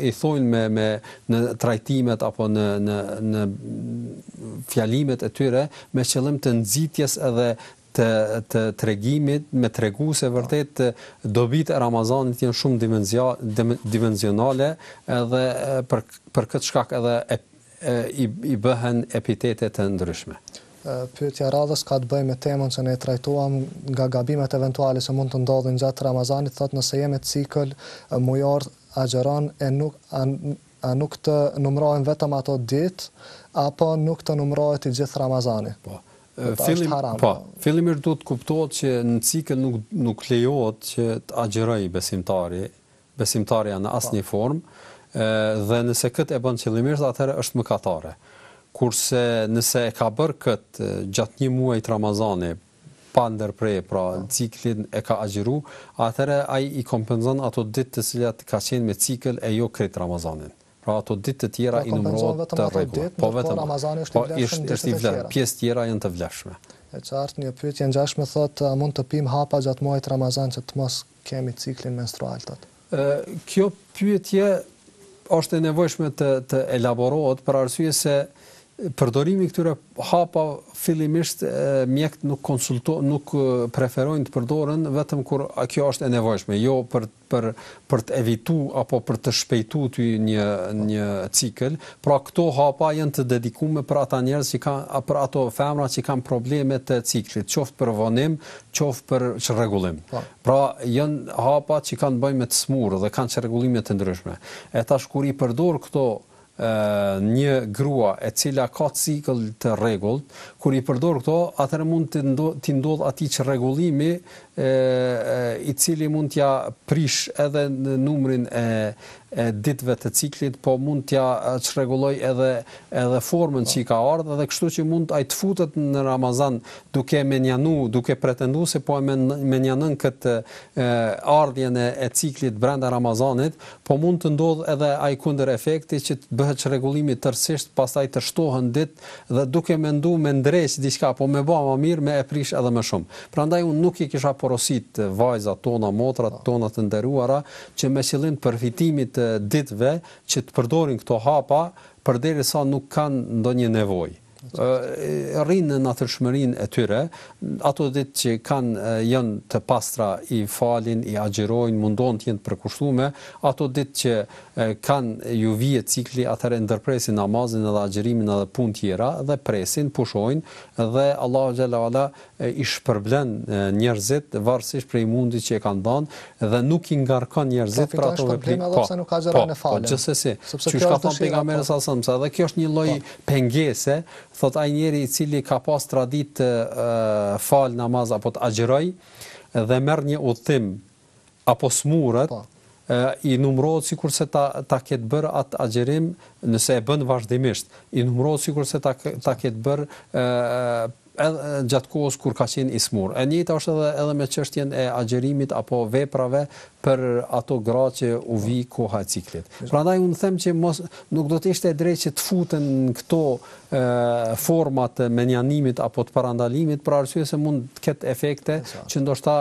i thujnë me, me në trajtimet apo në, në, në fjalimet e tyre me qëllim të nëzitjes edhe të të tregimit me treguse vërtet po. dobit e Ramazanit janë shumë dimenzionale edhe për për këtë shkak edhe e i, i bëhen epitetet të ndryshme. Pyetja radhës ka të bëj me temën që ne trajtuam nga gabimet eventuale që mund të ndodhin gjatë Ramazanit, thot nëse jemi cikël mujor agjeron e nuk a, nuk të numrojnë vetëm ato ditë apo nuk të numrojnë i gjithë Ramazani. Po. Fillim, po, fillimisht duhet kuptohet që në cikël nuk nuk lejohet që të agjeroj besimtari, besimtaria në asnjë po. formë. Po dhe nëse këtë e bën qëllimisht, atëherë është mëkatare. Kurse nëse e ka bër kët gjatë një muaji të Ramazanit pa ndërprerje, pra ciklin e ka agjëru, atëherë ai i kompenzon ato ditë të cilat ka qenë me cikël e jo kët Ramazanin Pra ato ditë të tjera pra i numërohen të ato ditë po, po vetëm po Ramazani është i po vlefshëm po është i vlefshëm pjesë tjera janë të vlefshme e qartë, një pyetje ngjashme thotë a mund të pim hapa gjatë muajit Ramazan që të mos kemi ciklin menstrual tot ë kjo pyetje është e nevojshme të të elaborohet për arsye se përdorimi këtyre hapa fillimisht mjekët nuk konsultojnë, nuk preferojnë të përdoren vetëm kur a, kjo është e nevojshme, jo për për për të evituar apo për të shpejtuar ty një një cikël. Pra këto hapa janë të dedikuar për ata njerëz që kanë për ato femra që kanë probleme të ciklit, qoftë për vonim, qoftë për çrregullim. Po. Pra janë hapa që kanë bënë me të smur dhe kanë çrregullime të ndryshme. E tash kur i përdor këto një grua e cila ka cikl të regull kur i përdor këto, atër mund të të ndodh ati që regullimi i cili mund të ja prish edhe në numrin e e ditëve të ciklit, po mund t'ja çrregulloj edhe edhe formën që i ka ardhur dhe kështu që mund ai të futet në Ramazan duke menjanu, duke pretendu se po me menjanon këtë ardhjën e, e ciklit brenda Ramazanit, po mund të ndodh edhe ai kundër efekti që të bëhet çrregullimi tërsisht pastaj të shtohen ditë dhe duke ndu me ndres diçka, po më bëma mirë me e prish edhe më shumë. Prandaj un nuk i kisha porosit vajzat tona, motrat tona të nderuara që me qëllim përfitimit të ditëve që të përdorin këto hapa përderisa nuk kanë ndonjë nevojë rrinë në natërshmërin e tyre, ato ditë që kanë jënë të pastra i falin, i agjerojnë, mundon të jënë përkushtume, ato ditë që kanë ju vije cikli atëherë ndërpresin namazin edhe agjerimin edhe pun tjera dhe presin, pushojnë dhe Allah Gjela i shpërblen njerëzit varsish prej mundi që e kanë danë dhe nuk i ngarkon njerëzit pra ato vepri. Po, po, po, gjëse si. Që shka thonë për nga mërë sa sëmësa dhe kjo është një loj po. pengese thot a njeri i cili ka pas tradit fal namaz apo të agjeroj dhe merë një utim apo smurët, po i numërohet sikur se ta ta ketë bër atë agjerim nëse e bën vazhdimisht i numërohet sikur se ta ta ketë bër ë edhe gjatë kohës kur ka qenë ismur. E njëta është edhe edhe me çështjen e agjerimit apo veprave për ato gra që u vi koha e ciklit. Prandaj un them që mos nuk do të ishte drejtë që të futen këto e, format menjanimit apo të parandalimit për arsye se mund të ketë efekte Esa. që ndoshta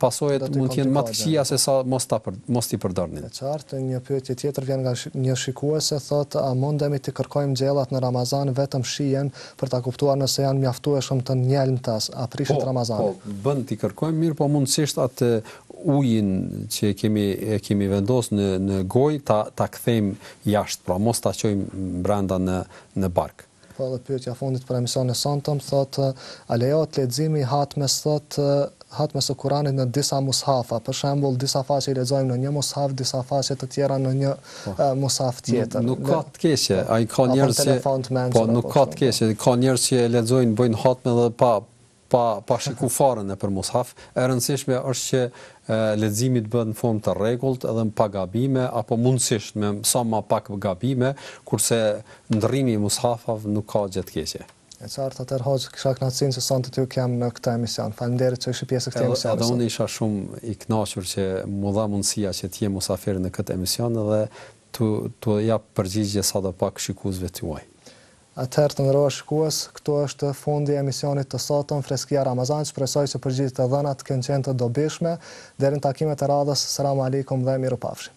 pasojat mund të jenë më të se sa mos ta për, mos ti përdornin. Në një pyetje tjetër vjen nga një shikuese thotë a mundemi të kërkojmë gjellat në Ramazan vetëm shien për ta kuptuar nëse janë shumë të njëlmtas atrishit po, Ramazanit. Po, bën ti kërkojmë mirë, po mundësisht atë ujin që kemi e kemi vendosur në në gojë ta ta kthejm jashtë, pra mos ta çojm brenda në në bark. Po edhe pyetja fundit për emisionin e Santom thotë a lejohet leximi hatmes thotë hatmes Kur'anit në disa mushafa, për shembull disa faqe i lexojmë në një mushaf, disa faqe të tjera në një po, uh, mushaf tjetër. Nuk, ka të keqe, ai ka njerëz që Po nuk, ka të keqe, po. ka njerëz që e lexojnë bojnë hatme edhe pa pa pa shikuar e për mushaf. E rëndësishme është që lexhimi të bëhet në formë të rregullt edhe në pagabime apo mundësisht me sa më pak gabime kurse ndrrimi i mushafave nuk ka gjë E qartë atër hoqë, kësha knatësin që sonë të ty kemë në këta emision. Falenderit që ishë pjesë këta emision. Edhe unë isha shumë i knashur që më dha mundësia që t'je musaferi në këtë emision dhe t'u japë përgjigje sa dhe pak shikuzve t'uaj. Atëherë të nderuar shikues, këtu është fundi i emisionit të sotëm Freskia Ramazan. presoj që përgjithë të dhenat të qenë të dobishme. Deri në takimet e radhës, selam aleikum dhe mirupafshim.